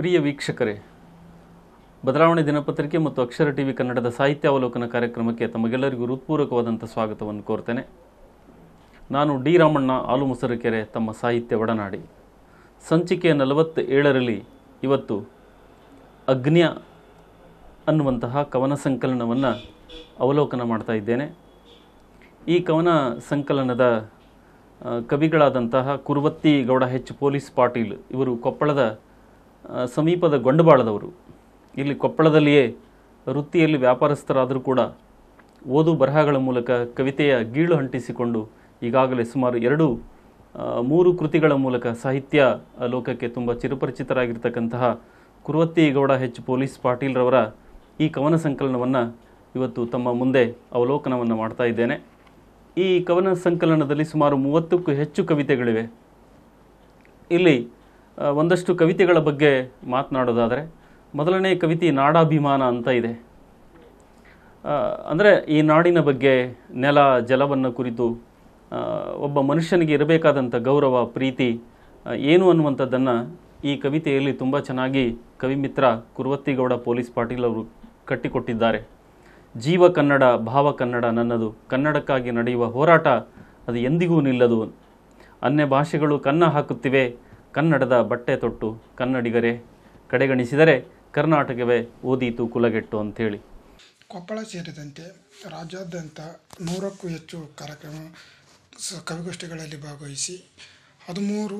ಪ್ರಿಯ ವೀಕ್ಷಕರೇ ಬದಲಾವಣೆ ದಿನಪತ್ರಿಕೆ ಮತ್ತು ಅಕ್ಷರ ಟಿವಿ ಕನ್ನಡದ ಸಾಹಿತ್ಯ ಅವಲೋಕನ ಕಾರ್ಯಕ್ರಮಕ್ಕೆ ತಮಗೆಲ್ಲರಿಗೂ ಹೃತ್ಪೂರ್ವಕವಾದಂಥ ಸ್ವಾಗತವನ್ನು ಕೋರ್ತೇನೆ ನಾನು ಡಿ ರಾಮಣ್ಣ ಕೆರೆ ತಮ್ಮ ಸಾಹಿತ್ಯ ಒಡನಾಡಿ ಸಂಚಿಕೆ ನಲವತ್ತೇಳರಲ್ಲಿ ಇವತ್ತು ಅಗ್ನ್ಯ ಅನ್ನುವಂತಹ ಕವನ ಸಂಕಲನವನ್ನು ಅವಲೋಕನ ಮಾಡ್ತಾ ಇದ್ದೇನೆ ಈ ಕವನ ಸಂಕಲನದ ಕವಿಗಳಾದಂತಹ ಕುರುವತ್ತಿ ಗೌಡ ಹೆಚ್ ಪೊಲೀಸ್ ಪಾಟೀಲ್ ಇವರು ಕೊಪ್ಪಳದ ಸಮೀಪದ ಗೊಂಡಬಾಳದವರು ಇಲ್ಲಿ ಕೊಪ್ಪಳದಲ್ಲಿಯೇ ವೃತ್ತಿಯಲ್ಲಿ ವ್ಯಾಪಾರಸ್ಥರಾದರೂ ಕೂಡ ಓದು ಬರಹಗಳ ಮೂಲಕ ಕವಿತೆಯ ಗೀಳು ಅಂಟಿಸಿಕೊಂಡು ಈಗಾಗಲೇ ಸುಮಾರು ಎರಡು ಮೂರು ಕೃತಿಗಳ ಮೂಲಕ ಸಾಹಿತ್ಯ ಲೋಕಕ್ಕೆ ತುಂಬ ಚಿರಪರಿಚಿತರಾಗಿರ್ತಕ್ಕಂತಹ ಕುರುವತ್ತಿಗೌಡ ಹೆಚ್ ಪೊಲೀಸ್ ಪಾಟೀಲ್ರವರ ಈ ಕವನ ಸಂಕಲನವನ್ನು ಇವತ್ತು ತಮ್ಮ ಮುಂದೆ ಅವಲೋಕನವನ್ನು ಮಾಡ್ತಾ ಇದ್ದೇನೆ ಈ ಕವನ ಸಂಕಲನದಲ್ಲಿ ಸುಮಾರು ಮೂವತ್ತಕ್ಕೂ ಹೆಚ್ಚು ಕವಿತೆಗಳಿವೆ ಇಲ್ಲಿ ಒಂದಷ್ಟು ಕವಿತೆಗಳ ಬಗ್ಗೆ ಮಾತನಾಡೋದಾದರೆ ಮೊದಲನೇ ಕವಿತೆ ನಾಡಾಭಿಮಾನ ಅಂತ ಇದೆ ಅಂದರೆ ಈ ನಾಡಿನ ಬಗ್ಗೆ ನೆಲ ಜಲವನ್ನು ಕುರಿತು ಒಬ್ಬ ಮನುಷ್ಯನಿಗೆ ಇರಬೇಕಾದಂಥ ಗೌರವ ಪ್ರೀತಿ ಏನು ಅನ್ನುವಂಥದ್ದನ್ನು ಈ ಕವಿತೆಯಲ್ಲಿ ತುಂಬ ಚೆನ್ನಾಗಿ ಕವಿಮಿತ್ರ ಕುರುವತ್ತಿಗೌಡ ಪೊಲೀಸ್ ಪಾಟೀಲ್ ಅವರು ಕಟ್ಟಿಕೊಟ್ಟಿದ್ದಾರೆ ಜೀವ ಕನ್ನಡ ಭಾವ ಕನ್ನಡ ನನ್ನದು ಕನ್ನಡಕ್ಕಾಗಿ ನಡೆಯುವ ಹೋರಾಟ ಅದು ಎಂದಿಗೂ ನಿಲ್ಲದು ಅನ್ಯ ಭಾಷೆಗಳು ಕನ್ನ ಹಾಕುತ್ತಿವೆ ಕನ್ನಡದ ಬಟ್ಟೆ ತೊಟ್ಟು ಕನ್ನಡಿಗರೇ ಕಡೆಗಣಿಸಿದರೆ ಕರ್ನಾಟಕವೇ ಓದೀತು ಕುಲಗೆಟ್ಟು ಅಂಥೇಳಿ ಕೊಪ್ಪಳ ಸೇರಿದಂತೆ ರಾಜ್ಯಾದ್ಯಂತ ನೂರಕ್ಕೂ ಹೆಚ್ಚು ಕಾರ್ಯಕ್ರಮ ಕವಿಗೋಷ್ಠಿಗಳಲ್ಲಿ ಭಾಗವಹಿಸಿ ಹದಿಮೂರು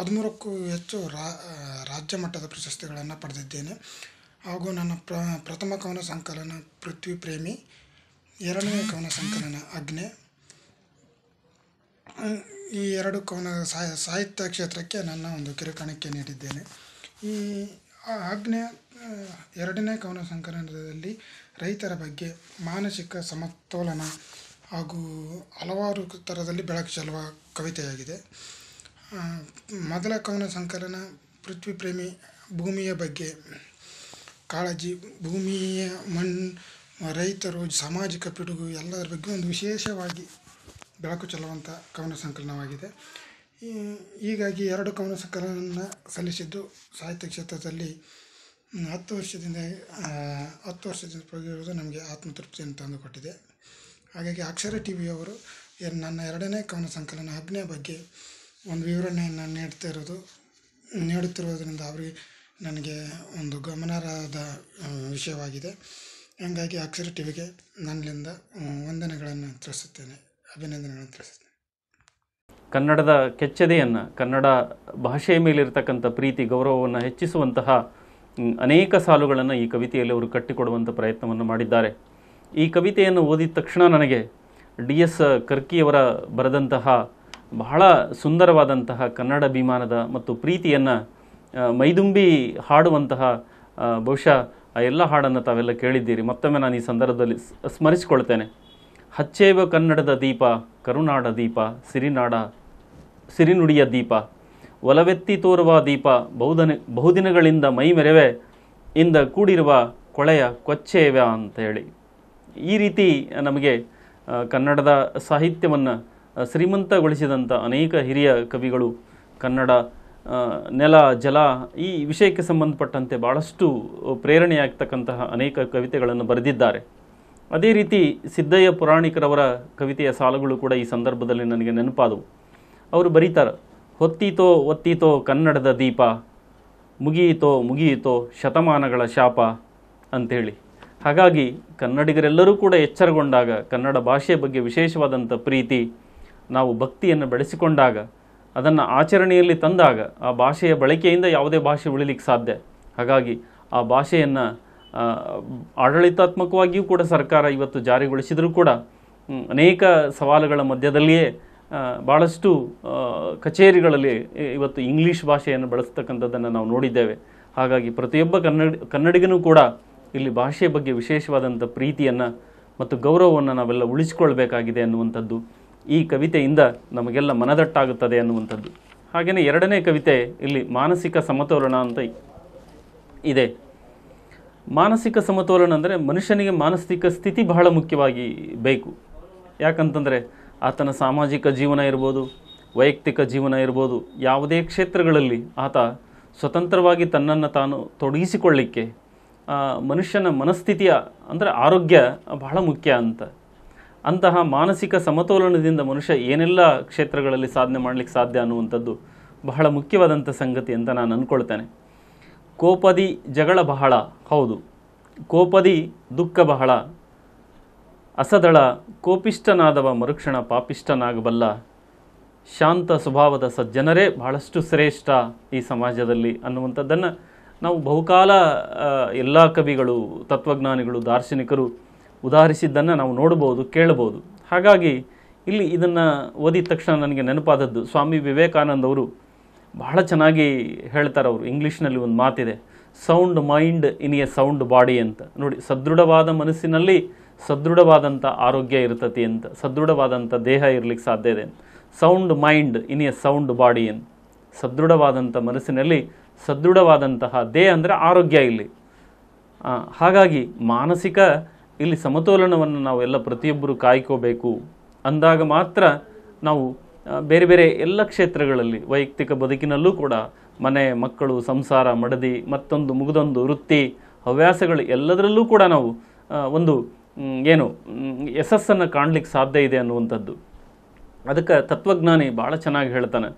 ಹದಿಮೂರಕ್ಕೂ ಹೆಚ್ಚು ರಾ ರಾಜ್ಯ ಮಟ್ಟದ ಪ್ರಶಸ್ತಿಗಳನ್ನು ಪಡೆದಿದ್ದೇನೆ ಹಾಗೂ ನನ್ನ ಪ್ರ ಪ್ರಥಮ ಕವನ ಸಂಕಲನ ಪೃಥ್ವಿ ಪ್ರೇಮಿ ಎರಡನೇ ಕವನ ಸಂಕಲನ ಅಗ್ನೆ ಈ ಎರಡು ಕವನ ಸಾಹಿತ್ಯ ಕ್ಷೇತ್ರಕ್ಕೆ ನನ್ನ ಒಂದು ಕಿರುಕಣಕ್ಕೆ ನೀಡಿದ್ದೇನೆ ಈ ಆಗ್ನೇಯ ಎರಡನೇ ಕವನ ಸಂಕಲನದಲ್ಲಿ ರೈತರ ಬಗ್ಗೆ ಮಾನಸಿಕ ಸಮತೋಲನ ಹಾಗೂ ಹಲವಾರು ಥರದಲ್ಲಿ ಬೆಳಕು ಚೆಲ್ಲುವ ಕವಿತೆಯಾಗಿದೆ ಮೊದಲ ಕವನ ಸಂಕಲನ ಪೃಥ್ವಿ ಪ್ರೇಮಿ ಭೂಮಿಯ ಬಗ್ಗೆ ಕಾಳಜಿ ಭೂಮಿಯ ಮಣ್ಣು ರೈತರು ಸಾಮಾಜಿಕ ಪಿಡುಗು ಎಲ್ಲದರ ಬಗ್ಗೆ ಒಂದು ವಿಶೇಷವಾಗಿ ಬೆಳಕು ಚೆಲ್ಲುವಂಥ ಕವನ ಸಂಕಲನವಾಗಿದೆ ಹೀಗಾಗಿ ಎರಡು ಕವನ ಸಂಕಲನ ಸಲ್ಲಿಸಿದ್ದು ಸಾಹಿತ್ಯ ಕ್ಷೇತ್ರದಲ್ಲಿ ಹತ್ತು ವರ್ಷದಿಂದ ಹತ್ತು ವರ್ಷದಿಂದ ಪಡೆದಿರುವುದು ನಮಗೆ ಆತ್ಮತೃಪ್ತಿಯನ್ನು ತಂದುಕೊಟ್ಟಿದೆ ಹಾಗಾಗಿ ಅಕ್ಷರ ಟಿ ವಿಯವರು ನನ್ನ ಎರಡನೇ ಕವನ ಸಂಕಲನ ಅಗ್ನಿಯ ಬಗ್ಗೆ ಒಂದು ವಿವರಣೆಯನ್ನು ನೀಡ್ತಾ ಇರೋದು ನೀಡುತ್ತಿರುವುದರಿಂದ ಅವರಿಗೆ ನನಗೆ ಒಂದು ಗಮನಾರ್ಹದ ವಿಷಯವಾಗಿದೆ ಹಾಗಾಗಿ ಅಕ್ಷರ ಟಿ ವಿಗೆ ನನ್ನಿಂದ ವಂದನೆಗಳನ್ನು ತಿಳಿಸುತ್ತೇನೆ ಅಭಿನಂದನೆ ಕನ್ನಡದ ಕೆಚ್ಚದೆಯನ್ನು ಕನ್ನಡ ಭಾಷೆಯ ಮೇಲಿರ್ತಕ್ಕಂಥ ಪ್ರೀತಿ ಗೌರವವನ್ನು ಹೆಚ್ಚಿಸುವಂತಹ ಅನೇಕ ಸಾಲುಗಳನ್ನು ಈ ಕವಿತೆಯಲ್ಲಿ ಅವರು ಕಟ್ಟಿಕೊಡುವಂಥ ಪ್ರಯತ್ನವನ್ನು ಮಾಡಿದ್ದಾರೆ ಈ ಕವಿತೆಯನ್ನು ಓದಿದ ತಕ್ಷಣ ನನಗೆ ಡಿ ಎಸ್ ಕರ್ಕಿಯವರ ಬರೆದಂತಹ ಬಹಳ ಸುಂದರವಾದಂತಹ ಕನ್ನಡ ಅಭಿಮಾನದ ಮತ್ತು ಪ್ರೀತಿಯನ್ನು ಮೈದುಂಬಿ ಹಾಡುವಂತಹ ಬಹುಶಃ ಆ ಎಲ್ಲ ಹಾಡನ್ನು ತಾವೆಲ್ಲ ಕೇಳಿದ್ದೀರಿ ಮತ್ತೊಮ್ಮೆ ನಾನು ಈ ಸಂದರ್ಭದಲ್ಲಿ ಸ್ಮರಿಸಿಕೊಳ್ತೇನೆ ಹಚ್ಚೇವ ಕನ್ನಡದ ದೀಪ ಕರುನಾಡ ದೀಪ ಸಿರಿನಾಡ ಸಿರಿನುಡಿಯ ದೀಪ ಒಲವೆತ್ತಿ ತೋರುವ ದೀಪ ಬಹುದನ ಬಹುದಿನಗಳಿಂದ ಮೈ ಇಂದ ಕೂಡಿರುವ ಕೊಳೆಯ ಕೊಚ್ಚೇವ ಹೇಳಿ ಈ ರೀತಿ ನಮಗೆ ಕನ್ನಡದ ಸಾಹಿತ್ಯವನ್ನು ಶ್ರೀಮಂತಗೊಳಿಸಿದಂಥ ಅನೇಕ ಹಿರಿಯ ಕವಿಗಳು ಕನ್ನಡ ನೆಲ ಜಲ ಈ ವಿಷಯಕ್ಕೆ ಸಂಬಂಧಪಟ್ಟಂತೆ ಭಾಳಷ್ಟು ಪ್ರೇರಣೆಯಾಗ್ತಕ್ಕಂತಹ ಅನೇಕ ಕವಿತೆಗಳನ್ನು ಬರೆದಿದ್ದಾರೆ ಅದೇ ರೀತಿ ಸಿದ್ದಯ್ಯ ಪುರಾಣಿಕರವರ ಕವಿತೆಯ ಸಾಲುಗಳು ಕೂಡ ಈ ಸಂದರ್ಭದಲ್ಲಿ ನನಗೆ ನೆನಪಾದವು ಅವರು ಬರೀತಾರೆ ಹೊತ್ತೀತೋ ಒತ್ತೀತೋ ಕನ್ನಡದ ದೀಪ ಮುಗಿಯಿತೋ ಮುಗಿಯಿತೋ ಶತಮಾನಗಳ ಶಾಪ ಅಂಥೇಳಿ ಹಾಗಾಗಿ ಕನ್ನಡಿಗರೆಲ್ಲರೂ ಕೂಡ ಎಚ್ಚರಗೊಂಡಾಗ ಕನ್ನಡ ಭಾಷೆಯ ಬಗ್ಗೆ ವಿಶೇಷವಾದಂಥ ಪ್ರೀತಿ ನಾವು ಭಕ್ತಿಯನ್ನು ಬೆಳೆಸಿಕೊಂಡಾಗ ಅದನ್ನು ಆಚರಣೆಯಲ್ಲಿ ತಂದಾಗ ಆ ಭಾಷೆಯ ಬಳಕೆಯಿಂದ ಯಾವುದೇ ಭಾಷೆ ಉಳಿಲಿಕ್ಕೆ ಸಾಧ್ಯ ಹಾಗಾಗಿ ಆ ಭಾಷೆಯನ್ನು ಆಡಳಿತಾತ್ಮಕವಾಗಿಯೂ ಕೂಡ ಸರ್ಕಾರ ಇವತ್ತು ಜಾರಿಗೊಳಿಸಿದರೂ ಕೂಡ ಅನೇಕ ಸವಾಲುಗಳ ಮಧ್ಯದಲ್ಲಿಯೇ ಭಾಳಷ್ಟು ಕಚೇರಿಗಳಲ್ಲಿ ಇವತ್ತು ಇಂಗ್ಲೀಷ್ ಭಾಷೆಯನ್ನು ಬಳಸ್ತಕ್ಕಂಥದ್ದನ್ನು ನಾವು ನೋಡಿದ್ದೇವೆ ಹಾಗಾಗಿ ಪ್ರತಿಯೊಬ್ಬ ಕನ್ನಡ ಕನ್ನಡಿಗನೂ ಕೂಡ ಇಲ್ಲಿ ಭಾಷೆ ಬಗ್ಗೆ ವಿಶೇಷವಾದಂಥ ಪ್ರೀತಿಯನ್ನು ಮತ್ತು ಗೌರವವನ್ನು ನಾವೆಲ್ಲ ಉಳಿಸಿಕೊಳ್ಬೇಕಾಗಿದೆ ಅನ್ನುವಂಥದ್ದು ಈ ಕವಿತೆಯಿಂದ ನಮಗೆಲ್ಲ ಮನದಟ್ಟಾಗುತ್ತದೆ ಅನ್ನುವಂಥದ್ದು ಹಾಗೆಯೇ ಎರಡನೇ ಕವಿತೆ ಇಲ್ಲಿ ಮಾನಸಿಕ ಸಮತೋಲನ ಅಂತ ಇದೆ ಮಾನಸಿಕ ಸಮತೋಲನ ಅಂದರೆ ಮನುಷ್ಯನಿಗೆ ಮಾನಸಿಕ ಸ್ಥಿತಿ ಬಹಳ ಮುಖ್ಯವಾಗಿ ಬೇಕು ಯಾಕಂತಂದರೆ ಆತನ ಸಾಮಾಜಿಕ ಜೀವನ ಇರ್ಬೋದು ವೈಯಕ್ತಿಕ ಜೀವನ ಇರ್ಬೋದು ಯಾವುದೇ ಕ್ಷೇತ್ರಗಳಲ್ಲಿ ಆತ ಸ್ವತಂತ್ರವಾಗಿ ತನ್ನನ್ನು ತಾನು ತೊಡಗಿಸಿಕೊಳ್ಳಿಕ್ಕೆ ಮನುಷ್ಯನ ಮನಸ್ಥಿತಿಯ ಅಂದರೆ ಆರೋಗ್ಯ ಬಹಳ ಮುಖ್ಯ ಅಂತ ಅಂತಹ ಮಾನಸಿಕ ಸಮತೋಲನದಿಂದ ಮನುಷ್ಯ ಏನೆಲ್ಲ ಕ್ಷೇತ್ರಗಳಲ್ಲಿ ಸಾಧನೆ ಮಾಡಲಿಕ್ಕೆ ಸಾಧ್ಯ ಅನ್ನುವಂಥದ್ದು ಬಹಳ ಮುಖ್ಯವಾದಂಥ ಸಂಗತಿ ಅಂತ ನಾನು ಅಂದ್ಕೊಳ್ತೇನೆ ಕೋಪದಿ ಜಗಳ ಬಹಳ ಹೌದು ಕೋಪದಿ ದುಃಖ ಬಹಳ ಅಸದಳ ಕೋಪಿಷ್ಟನಾದವ ಮರುಕ್ಷಣ ಪಾಪಿಷ್ಟನಾಗಬಲ್ಲ ಶಾಂತ ಸ್ವಭಾವದ ಸಜ್ಜನರೇ ಬಹಳಷ್ಟು ಶ್ರೇಷ್ಠ ಈ ಸಮಾಜದಲ್ಲಿ ಅನ್ನುವಂಥದ್ದನ್ನು ನಾವು ಬಹುಕಾಲ ಎಲ್ಲ ಕವಿಗಳು ತತ್ವಜ್ಞಾನಿಗಳು ದಾರ್ಶನಿಕರು ಉದಾಹರಿಸಿದ್ದನ್ನು ನಾವು ನೋಡಬಹುದು ಕೇಳಬಹುದು ಹಾಗಾಗಿ ಇಲ್ಲಿ ಇದನ್ನು ಓದಿದ ತಕ್ಷಣ ನನಗೆ ನೆನಪಾದದ್ದು ಸ್ವಾಮಿ ವಿವೇಕಾನಂದವರು ಬಹಳ ಚೆನ್ನಾಗಿ ಹೇಳ್ತಾರೆ ಅವರು ಇಂಗ್ಲೀಷ್ನಲ್ಲಿ ಒಂದು ಮಾತಿದೆ sound mind in a sound body ಅಂತ ನೋಡಿ ಸದೃಢವಾದ ಮನಸ್ಸಿನಲ್ಲಿ ಸದೃಢವಾದಂಥ ಆರೋಗ್ಯ ಇರ್ತತಿ ಅಂತ ಸದೃಢವಾದಂಥ ದೇಹ ಇರಲಿಕ್ಕೆ ಸಾಧ್ಯ ಇದೆ sound mind in a sound body ಅಂತ ಸದೃಢವಾದಂಥ ಮನಸ್ಸಿನಲ್ಲಿ ಸದೃಢವಾದಂತಹ ದೇಹ ಅಂದರೆ ಆರೋಗ್ಯ ಇಲ್ಲಿ ಹಾಗಾಗಿ ಮಾನಸಿಕ ಇಲ್ಲಿ ಸಮತೋಲನವನ್ನು ನಾವೆಲ್ಲ ಪ್ರತಿಯೊಬ್ಬರು ಕಾಯ್ಕೋಬೇಕು ಅಂದಾಗ ಮಾತ್ರ ನಾವು ಬೇರೆ ಬೇರೆ ಎಲ್ಲ ಕ್ಷೇತ್ರಗಳಲ್ಲಿ ವೈಯಕ್ತಿಕ ಬದುಕಿನಲ್ಲೂ ಕೂಡ ಮನೆ ಮಕ್ಕಳು ಸಂಸಾರ ಮಡದಿ ಮತ್ತೊಂದು ಮುಗಿದೊಂದು ವೃತ್ತಿ ಹವ್ಯಾಸಗಳು ಎಲ್ಲದರಲ್ಲೂ ಕೂಡ ನಾವು ಒಂದು ಏನು ಯಶಸ್ಸನ್ನು ಕಾಣಲಿಕ್ಕೆ ಸಾಧ್ಯ ಇದೆ ಅನ್ನುವಂಥದ್ದು ಅದಕ್ಕೆ ತತ್ವಜ್ಞಾನಿ ಭಾಳ ಚೆನ್ನಾಗಿ ಹೇಳ್ತಾನೆ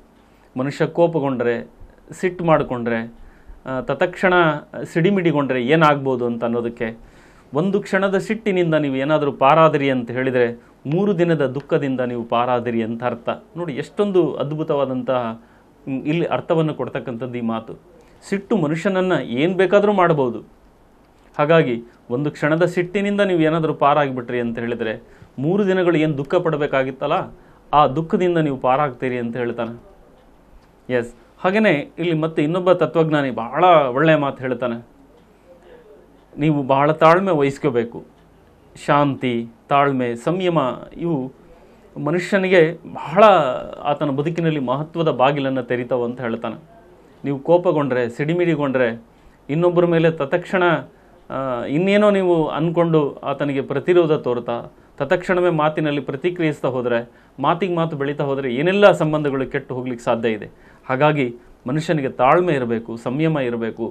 ಮನುಷ್ಯ ಕೋಪಗೊಂಡ್ರೆ ಸಿಟ್ಟು ಮಾಡಿಕೊಂಡ್ರೆ ತತ್ಕ್ಷಣ ಸಿಡಿಮಿಡಿಗೊಂಡ್ರೆ ಏನಾಗ್ಬೋದು ಅಂತ ಅನ್ನೋದಕ್ಕೆ ಒಂದು ಕ್ಷಣದ ಸಿಟ್ಟಿನಿಂದ ನೀವು ಏನಾದರೂ ಪಾರಾದ್ರಿ ಅಂತ ಹೇಳಿದರೆ ಮೂರು ದಿನದ ದುಃಖದಿಂದ ನೀವು ಪಾರಾದಿರಿ ಅಂತ ಅರ್ಥ ನೋಡಿ ಎಷ್ಟೊಂದು ಅದ್ಭುತವಾದಂತಹ ಇಲ್ಲಿ ಅರ್ಥವನ್ನು ಕೊಡ್ತಕ್ಕಂಥದ್ದು ಈ ಮಾತು ಸಿಟ್ಟು ಮನುಷ್ಯನನ್ನು ಏನು ಬೇಕಾದರೂ ಮಾಡಬಹುದು ಹಾಗಾಗಿ ಒಂದು ಕ್ಷಣದ ಸಿಟ್ಟಿನಿಂದ ನೀವು ಏನಾದರೂ ಪಾರಾಗಿಬಿಟ್ರಿ ಅಂತ ಹೇಳಿದರೆ ಮೂರು ದಿನಗಳು ಏನು ದುಃಖ ಪಡಬೇಕಾಗಿತ್ತಲ್ಲ ಆ ದುಃಖದಿಂದ ನೀವು ಪಾರಾಗ್ತೀರಿ ಅಂತ ಹೇಳ್ತಾನೆ ಎಸ್ ಹಾಗೆಯೇ ಇಲ್ಲಿ ಮತ್ತೆ ಇನ್ನೊಬ್ಬ ತತ್ವಜ್ಞಾನಿ ಬಹಳ ಒಳ್ಳೆಯ ಮಾತು ಹೇಳ್ತಾನೆ ನೀವು ಬಹಳ ತಾಳ್ಮೆ ವಹಿಸ್ಕೋಬೇಕು ಶಾಂತಿ ತಾಳ್ಮೆ ಸಂಯಮ ಇವು ಮನುಷ್ಯನಿಗೆ ಬಹಳ ಆತನ ಬದುಕಿನಲ್ಲಿ ಮಹತ್ವದ ಬಾಗಿಲನ್ನು ತೆರಿತಾವೆ ಅಂತ ಹೇಳ್ತಾನೆ ನೀವು ಕೋಪಗೊಂಡ್ರೆ ಸಿಡಿಮಿಡಿಗೊಂಡ್ರೆ ಇನ್ನೊಬ್ಬರ ಮೇಲೆ ತತಕ್ಷಣ ಇನ್ನೇನೋ ನೀವು ಅಂದ್ಕೊಂಡು ಆತನಿಗೆ ಪ್ರತಿರೋಧ ತೋರ್ತಾ ತತಕ್ಷಣವೇ ಮಾತಿನಲ್ಲಿ ಪ್ರತಿಕ್ರಿಯಿಸ್ತಾ ಹೋದರೆ ಮಾತಿಗೆ ಮಾತು ಬೆಳೀತಾ ಹೋದರೆ ಏನೆಲ್ಲ ಸಂಬಂಧಗಳು ಕೆಟ್ಟು ಹೋಗ್ಲಿಕ್ಕೆ ಸಾಧ್ಯ ಇದೆ ಹಾಗಾಗಿ ಮನುಷ್ಯನಿಗೆ ತಾಳ್ಮೆ ಇರಬೇಕು ಸಂಯಮ ಇರಬೇಕು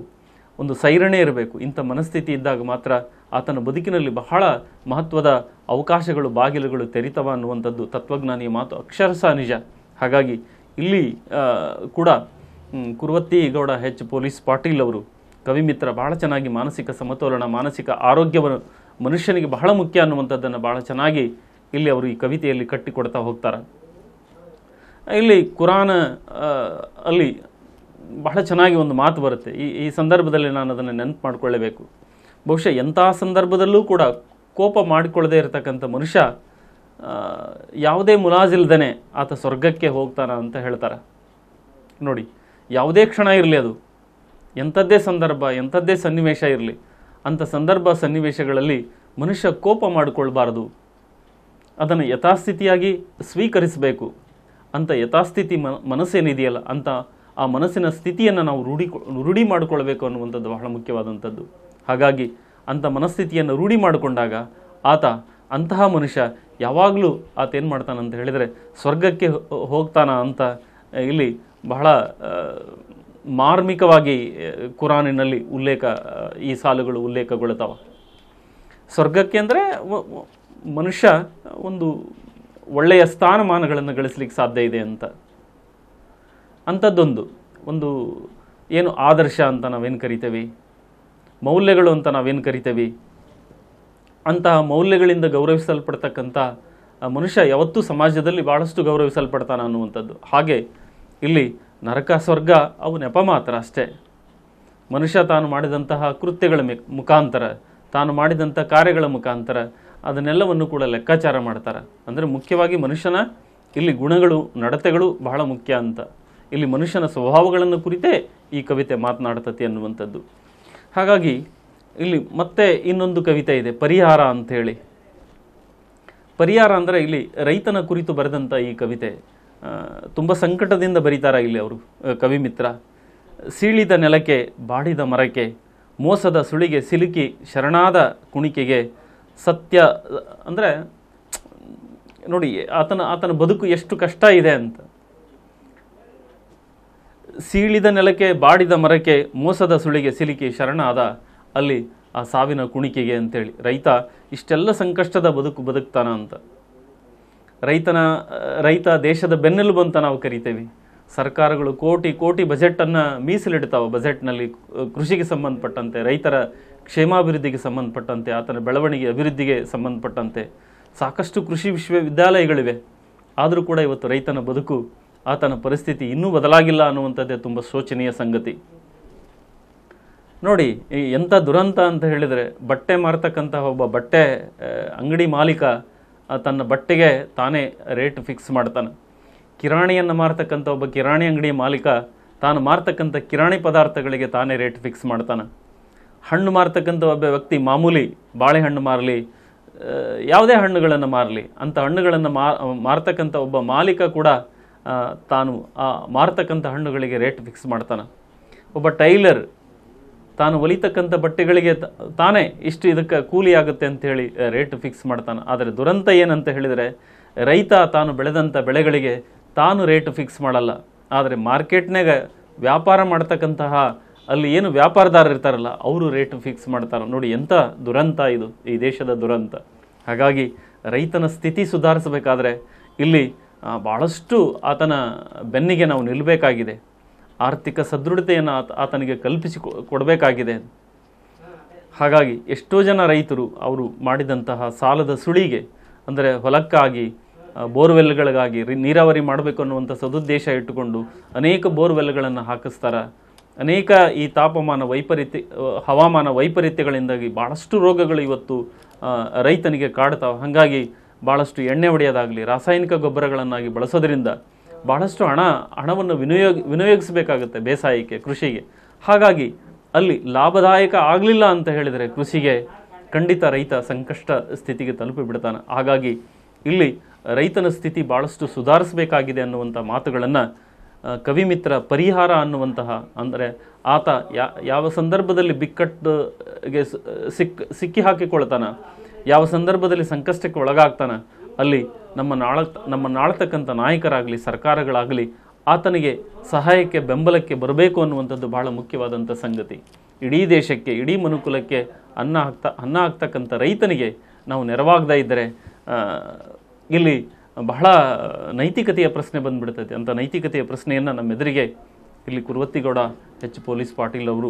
ಒಂದು ಸೈರಣೆ ಇರಬೇಕು ಇಂಥ ಮನಸ್ಥಿತಿ ಇದ್ದಾಗ ಮಾತ್ರ ಆತನ ಬದುಕಿನಲ್ಲಿ ಬಹಳ ಮಹತ್ವದ ಅವಕಾಶಗಳು ಬಾಗಿಲುಗಳು ತೆರಿತವ ಅನ್ನುವಂಥದ್ದು ತತ್ವಜ್ಞಾನಿಯ ಮಾತು ಅಕ್ಷರಶಃ ನಿಜ ಹಾಗಾಗಿ ಇಲ್ಲಿ ಕೂಡ ಕುರುವತ್ತಿ ಗೌಡ ಹೆಚ್ ಪೊಲೀಸ್ ಪಾಟೀಲ್ ಅವರು ಕವಿಮಿತ್ರ ಬಹಳ ಚೆನ್ನಾಗಿ ಮಾನಸಿಕ ಸಮತೋಲನ ಮಾನಸಿಕ ಆರೋಗ್ಯವನ್ನು ಮನುಷ್ಯನಿಗೆ ಬಹಳ ಮುಖ್ಯ ಅನ್ನುವಂಥದ್ದನ್ನು ಬಹಳ ಚೆನ್ನಾಗಿ ಇಲ್ಲಿ ಅವರು ಈ ಕವಿತೆಯಲ್ಲಿ ಕಟ್ಟಿಕೊಡ್ತಾ ಹೋಗ್ತಾರೆ ಇಲ್ಲಿ ಕುರಾನ ಅಲ್ಲಿ ಬಹಳ ಚೆನ್ನಾಗಿ ಒಂದು ಮಾತು ಬರುತ್ತೆ ಈ ಈ ಸಂದರ್ಭದಲ್ಲಿ ನಾನು ಅದನ್ನು ನೆನಪು ಮಾಡಿಕೊಳ್ಳಬೇಕು ಬಹುಶಃ ಎಂಥ ಸಂದರ್ಭದಲ್ಲೂ ಕೂಡ ಕೋಪ ಮಾಡಿಕೊಳ್ಳದೇ ಇರತಕ್ಕಂಥ ಮನುಷ್ಯ ಯಾವುದೇ ಮುಲಾಜಿಲ್ದೇ ಆತ ಸ್ವರ್ಗಕ್ಕೆ ಹೋಗ್ತಾನ ಅಂತ ಹೇಳ್ತಾರೆ ನೋಡಿ ಯಾವುದೇ ಕ್ಷಣ ಇರಲಿ ಅದು ಎಂಥದ್ದೇ ಸಂದರ್ಭ ಎಂಥದ್ದೇ ಸನ್ನಿವೇಶ ಇರಲಿ ಅಂಥ ಸಂದರ್ಭ ಸನ್ನಿವೇಶಗಳಲ್ಲಿ ಮನುಷ್ಯ ಕೋಪ ಮಾಡಿಕೊಳ್ಬಾರ್ದು ಅದನ್ನು ಯಥಾಸ್ಥಿತಿಯಾಗಿ ಸ್ವೀಕರಿಸಬೇಕು ಅಂಥ ಯಥಾಸ್ಥಿತಿ ಮನಸ್ಸೇನಿದೆಯಲ್ಲ ಅಂಥ ಆ ಮನಸ್ಸಿನ ಸ್ಥಿತಿಯನ್ನು ನಾವು ರೂಢಿ ರೂಢಿ ಮಾಡಿಕೊಳ್ಬೇಕು ಅನ್ನುವಂಥದ್ದು ಬಹಳ ಮುಖ್ಯವಾದಂಥದ್ದು ಹಾಗಾಗಿ ಅಂಥ ಮನಸ್ಥಿತಿಯನ್ನು ರೂಢಿ ಮಾಡಿಕೊಂಡಾಗ ಆತ ಅಂತಹ ಮನುಷ್ಯ ಯಾವಾಗಲೂ ಆತ ಏನು ಅಂತ ಹೇಳಿದರೆ ಸ್ವರ್ಗಕ್ಕೆ ಹೋಗ್ತಾನ ಅಂತ ಇಲ್ಲಿ ಬಹಳ ಮಾರ್ಮಿಕವಾಗಿ ಕುರಾನಿನಲ್ಲಿ ಉಲ್ಲೇಖ ಈ ಸಾಲುಗಳು ಉಲ್ಲೇಖಗೊಳ್ತಾವೆ ಸ್ವರ್ಗಕ್ಕೆ ಅಂದರೆ ಮನುಷ್ಯ ಒಂದು ಒಳ್ಳೆಯ ಸ್ಥಾನಮಾನಗಳನ್ನು ಗಳಿಸಲಿಕ್ಕೆ ಸಾಧ್ಯ ಇದೆ ಅಂತ ಅಂಥದ್ದೊಂದು ಒಂದು ಏನು ಆದರ್ಶ ಅಂತ ನಾವೇನು ಕರಿತೇವೆ ಮೌಲ್ಯಗಳು ಅಂತ ನಾವೇನು ಕರಿತೇವೆ ಅಂತಹ ಮೌಲ್ಯಗಳಿಂದ ಗೌರವಿಸಲ್ಪಡ್ತಕ್ಕಂಥ ಮನುಷ್ಯ ಯಾವತ್ತೂ ಸಮಾಜದಲ್ಲಿ ಭಾಳಷ್ಟು ಗೌರವಿಸಲ್ಪಡ್ತಾನೆ ಅನ್ನುವಂಥದ್ದು ಹಾಗೆ ಇಲ್ಲಿ ನರಕ ಸ್ವರ್ಗ ಅವು ನೆಪ ಮಾತ್ರ ಅಷ್ಟೇ ಮನುಷ್ಯ ತಾನು ಮಾಡಿದಂತಹ ಕೃತ್ಯಗಳ ಮುಖಾಂತರ ತಾನು ಮಾಡಿದಂಥ ಕಾರ್ಯಗಳ ಮುಖಾಂತರ ಅದನ್ನೆಲ್ಲವನ್ನು ಕೂಡ ಲೆಕ್ಕಾಚಾರ ಮಾಡ್ತಾರೆ ಅಂದರೆ ಮುಖ್ಯವಾಗಿ ಮನುಷ್ಯನ ಇಲ್ಲಿ ಗುಣಗಳು ನಡತೆಗಳು ಬಹಳ ಮುಖ್ಯ ಅಂತ ಇಲ್ಲಿ ಮನುಷ್ಯನ ಸ್ವಭಾವಗಳನ್ನು ಕುರಿತೇ ಈ ಕವಿತೆ ಮಾತನಾಡ್ತತಿ ಅನ್ನುವಂಥದ್ದು ಹಾಗಾಗಿ ಇಲ್ಲಿ ಮತ್ತೆ ಇನ್ನೊಂದು ಕವಿತೆ ಇದೆ ಪರಿಹಾರ ಅಂಥೇಳಿ ಪರಿಹಾರ ಅಂದರೆ ಇಲ್ಲಿ ರೈತನ ಕುರಿತು ಬರೆದಂಥ ಈ ಕವಿತೆ ತುಂಬ ಸಂಕಟದಿಂದ ಬರೀತಾರ ಇಲ್ಲಿ ಅವರು ಕವಿ ಮಿತ್ರ ಸೀಳಿದ ನೆಲಕ್ಕೆ ಬಾಡಿದ ಮರಕ್ಕೆ ಮೋಸದ ಸುಳಿಗೆ ಸಿಲುಕಿ ಶರಣಾದ ಕುಣಿಕೆಗೆ ಸತ್ಯ ಅಂದರೆ ನೋಡಿ ಆತನ ಆತನ ಬದುಕು ಎಷ್ಟು ಕಷ್ಟ ಇದೆ ಅಂತ ಸೀಳಿದ ನೆಲಕ್ಕೆ ಬಾಡಿದ ಮರಕ್ಕೆ ಮೋಸದ ಸುಳಿಗೆ ಸಿಲುಕಿ ಶರಣಾದ ಅಲ್ಲಿ ಆ ಸಾವಿನ ಕುಣಿಕೆಗೆ ಅಂತೇಳಿ ರೈತ ಇಷ್ಟೆಲ್ಲ ಸಂಕಷ್ಟದ ಬದುಕು ಬದುಕ್ತಾನ ಅಂತ ರೈತನ ರೈತ ದೇಶದ ಬೆನ್ನೆಲುಬು ಅಂತ ನಾವು ಕರಿತೇವೆ ಸರ್ಕಾರಗಳು ಕೋಟಿ ಕೋಟಿ ಬಜೆಟನ್ನು ಮೀಸಲಿಡ್ತಾವೆ ಬಜೆಟ್ನಲ್ಲಿ ಕೃಷಿಗೆ ಸಂಬಂಧಪಟ್ಟಂತೆ ರೈತರ ಕ್ಷೇಮಾಭಿವೃದ್ಧಿಗೆ ಸಂಬಂಧಪಟ್ಟಂತೆ ಆತನ ಬೆಳವಣಿಗೆ ಅಭಿವೃದ್ಧಿಗೆ ಸಂಬಂಧಪಟ್ಟಂತೆ ಸಾಕಷ್ಟು ಕೃಷಿ ವಿಶ್ವವಿದ್ಯಾಲಯಗಳಿವೆ ಆದರೂ ಕೂಡ ಇವತ್ತು ರೈತನ ಬದುಕು ಆತನ ಪರಿಸ್ಥಿತಿ ಇನ್ನೂ ಬದಲಾಗಿಲ್ಲ ಅನ್ನುವಂಥದ್ದೇ ತುಂಬ ಶೋಚನೀಯ ಸಂಗತಿ ನೋಡಿ ಎಂಥ ದುರಂತ ಅಂತ ಹೇಳಿದರೆ ಬಟ್ಟೆ ಮಾರ್ತಕ್ಕಂತಹ ಒಬ್ಬ ಬಟ್ಟೆ ಅಂಗಡಿ ಮಾಲೀಕ ತನ್ನ ಬಟ್ಟೆಗೆ ತಾನೇ ರೇಟ್ ಫಿಕ್ಸ್ ಮಾಡ್ತಾನೆ ಕಿರಾಣಿಯನ್ನು ಮಾರ್ತಕ್ಕಂಥ ಒಬ್ಬ ಕಿರಾಣಿ ಅಂಗಡಿ ಮಾಲೀಕ ತಾನು ಮಾರ್ತಕ್ಕಂಥ ಕಿರಾಣಿ ಪದಾರ್ಥಗಳಿಗೆ ತಾನೇ ರೇಟ್ ಫಿಕ್ಸ್ ಮಾಡ್ತಾನೆ ಹಣ್ಣು ಮಾರ್ತಕ್ಕಂಥ ಒಬ್ಬ ವ್ಯಕ್ತಿ ಮಾಮೂಲಿ ಬಾಳೆಹಣ್ಣು ಮಾರಲಿ ಯಾವುದೇ ಹಣ್ಣುಗಳನ್ನು ಮಾರಲಿ ಅಂಥ ಹಣ್ಣುಗಳನ್ನು ಮಾರ್ತಕ್ಕಂಥ ಒಬ್ಬ ಮಾಲೀಕ ಕೂಡ ತಾನು ಆ ಮಾರತಕ್ಕಂಥ ಹಣ್ಣುಗಳಿಗೆ ರೇಟ್ ಫಿಕ್ಸ್ ಮಾಡ್ತಾನೆ ಒಬ್ಬ ಟೈಲರ್ ತಾನು ಒಲಿತಕ್ಕಂಥ ಬಟ್ಟೆಗಳಿಗೆ ತಾನೇ ಇಷ್ಟು ಇದಕ್ಕೆ ಕೂಲಿ ಆಗುತ್ತೆ ಅಂತ ಹೇಳಿ ರೇಟ್ ಫಿಕ್ಸ್ ಮಾಡ್ತಾನೆ ಆದರೆ ದುರಂತ ಏನಂತ ಹೇಳಿದರೆ ರೈತ ತಾನು ಬೆಳೆದಂಥ ಬೆಳೆಗಳಿಗೆ ತಾನು ರೇಟ್ ಫಿಕ್ಸ್ ಮಾಡಲ್ಲ ಆದರೆ ಮಾರ್ಕೆಟ್ನಾಗ ವ್ಯಾಪಾರ ಮಾಡ್ತಕ್ಕಂತಹ ಅಲ್ಲಿ ಏನು ವ್ಯಾಪಾರದಾರ ಇರ್ತಾರಲ್ಲ ಅವರು ರೇಟ್ ಫಿಕ್ಸ್ ಮಾಡ್ತಾರೆ ನೋಡಿ ಎಂಥ ದುರಂತ ಇದು ಈ ದೇಶದ ದುರಂತ ಹಾಗಾಗಿ ರೈತನ ಸ್ಥಿತಿ ಸುಧಾರಿಸಬೇಕಾದ್ರೆ ಇಲ್ಲಿ ಭಾಳಷ್ಟು ಆತನ ಬೆನ್ನಿಗೆ ನಾವು ನಿಲ್ಲಬೇಕಾಗಿದೆ ಆರ್ಥಿಕ ಸದೃಢತೆಯನ್ನು ಆತ ಆತನಿಗೆ ಕಲ್ಪಿಸಿ ಕೊಡಬೇಕಾಗಿದೆ ಹಾಗಾಗಿ ಎಷ್ಟೋ ಜನ ರೈತರು ಅವರು ಮಾಡಿದಂತಹ ಸಾಲದ ಸುಳಿಗೆ ಅಂದರೆ ಹೊಲಕ್ಕಾಗಿ ಬೋರ್ವೆಲ್ಗಳಿಗಾಗಿ ನೀರಾವರಿ ಮಾಡಬೇಕು ಅನ್ನುವಂಥ ಸದುದ್ದೇಶ ಇಟ್ಟುಕೊಂಡು ಅನೇಕ ಬೋರ್ವೆಲ್ಗಳನ್ನು ಹಾಕಿಸ್ತಾರೆ ಅನೇಕ ಈ ತಾಪಮಾನ ವೈಪರೀತ್ಯ ಹವಾಮಾನ ವೈಪರೀತ್ಯಗಳಿಂದಾಗಿ ಭಾಳಷ್ಟು ರೋಗಗಳು ಇವತ್ತು ರೈತನಿಗೆ ಕಾಡ್ತಾವೆ ಹಾಗಾಗಿ ಭಾಳಷ್ಟು ಎಣ್ಣೆ ಹೊಡೆಯೋದಾಗಲಿ ರಾಸಾಯನಿಕ ಗೊಬ್ಬರಗಳನ್ನಾಗಿ ಬಳಸೋದ್ರಿಂದ ಭಾಳಷ್ಟು ಹಣ ಹಣವನ್ನು ವಿನಿಯೋಗ ವಿನಿಯೋಗಿಸಬೇಕಾಗುತ್ತೆ ಬೇಸಾಯಕ್ಕೆ ಕೃಷಿಗೆ ಹಾಗಾಗಿ ಅಲ್ಲಿ ಲಾಭದಾಯಕ ಆಗಲಿಲ್ಲ ಅಂತ ಹೇಳಿದರೆ ಕೃಷಿಗೆ ಖಂಡಿತ ರೈತ ಸಂಕಷ್ಟ ಸ್ಥಿತಿಗೆ ಬಿಡ್ತಾನೆ ಹಾಗಾಗಿ ಇಲ್ಲಿ ರೈತನ ಸ್ಥಿತಿ ಭಾಳಷ್ಟು ಸುಧಾರಿಸಬೇಕಾಗಿದೆ ಅನ್ನುವಂಥ ಮಾತುಗಳನ್ನು ಕವಿಮಿತ್ರ ಪರಿಹಾರ ಅನ್ನುವಂತಹ ಅಂದರೆ ಆತ ಯಾವ ಸಂದರ್ಭದಲ್ಲಿ ಬಿಕ್ಕಟ್ಟುಗೆ ಸಿಕ್ಕಿ ಹಾಕಿಕೊಳ್ತಾನ ಯಾವ ಸಂದರ್ಭದಲ್ಲಿ ಸಂಕಷ್ಟಕ್ಕೆ ಒಳಗಾಗ್ತಾನೆ ಅಲ್ಲಿ ನಮ್ಮ ನಾಳ ನಮ್ಮ ನಾಳತಕ್ಕಂಥ ನಾಯಕರಾಗಲಿ ಸರ್ಕಾರಗಳಾಗಲಿ ಆತನಿಗೆ ಸಹಾಯಕ್ಕೆ ಬೆಂಬಲಕ್ಕೆ ಬರಬೇಕು ಅನ್ನುವಂಥದ್ದು ಬಹಳ ಮುಖ್ಯವಾದಂಥ ಸಂಗತಿ ಇಡೀ ದೇಶಕ್ಕೆ ಇಡೀ ಮನುಕುಲಕ್ಕೆ ಅನ್ನ ಹಾಕ್ತಾ ಅನ್ನ ಹಾಕ್ತಕ್ಕಂಥ ರೈತನಿಗೆ ನಾವು ನೆರವಾಗದೇ ಇದ್ದರೆ ಇಲ್ಲಿ ಬಹಳ ನೈತಿಕತೆಯ ಪ್ರಶ್ನೆ ಬಂದುಬಿಡ್ತೈತೆ ಅಂಥ ನೈತಿಕತೆಯ ಪ್ರಶ್ನೆಯನ್ನು ಎದುರಿಗೆ ಇಲ್ಲಿ ಕುರುವತ್ತಿಗೌಡ ಎಚ್ ಪೊಲೀಸ್ ಪಾಟೀಲ್ ಅವರು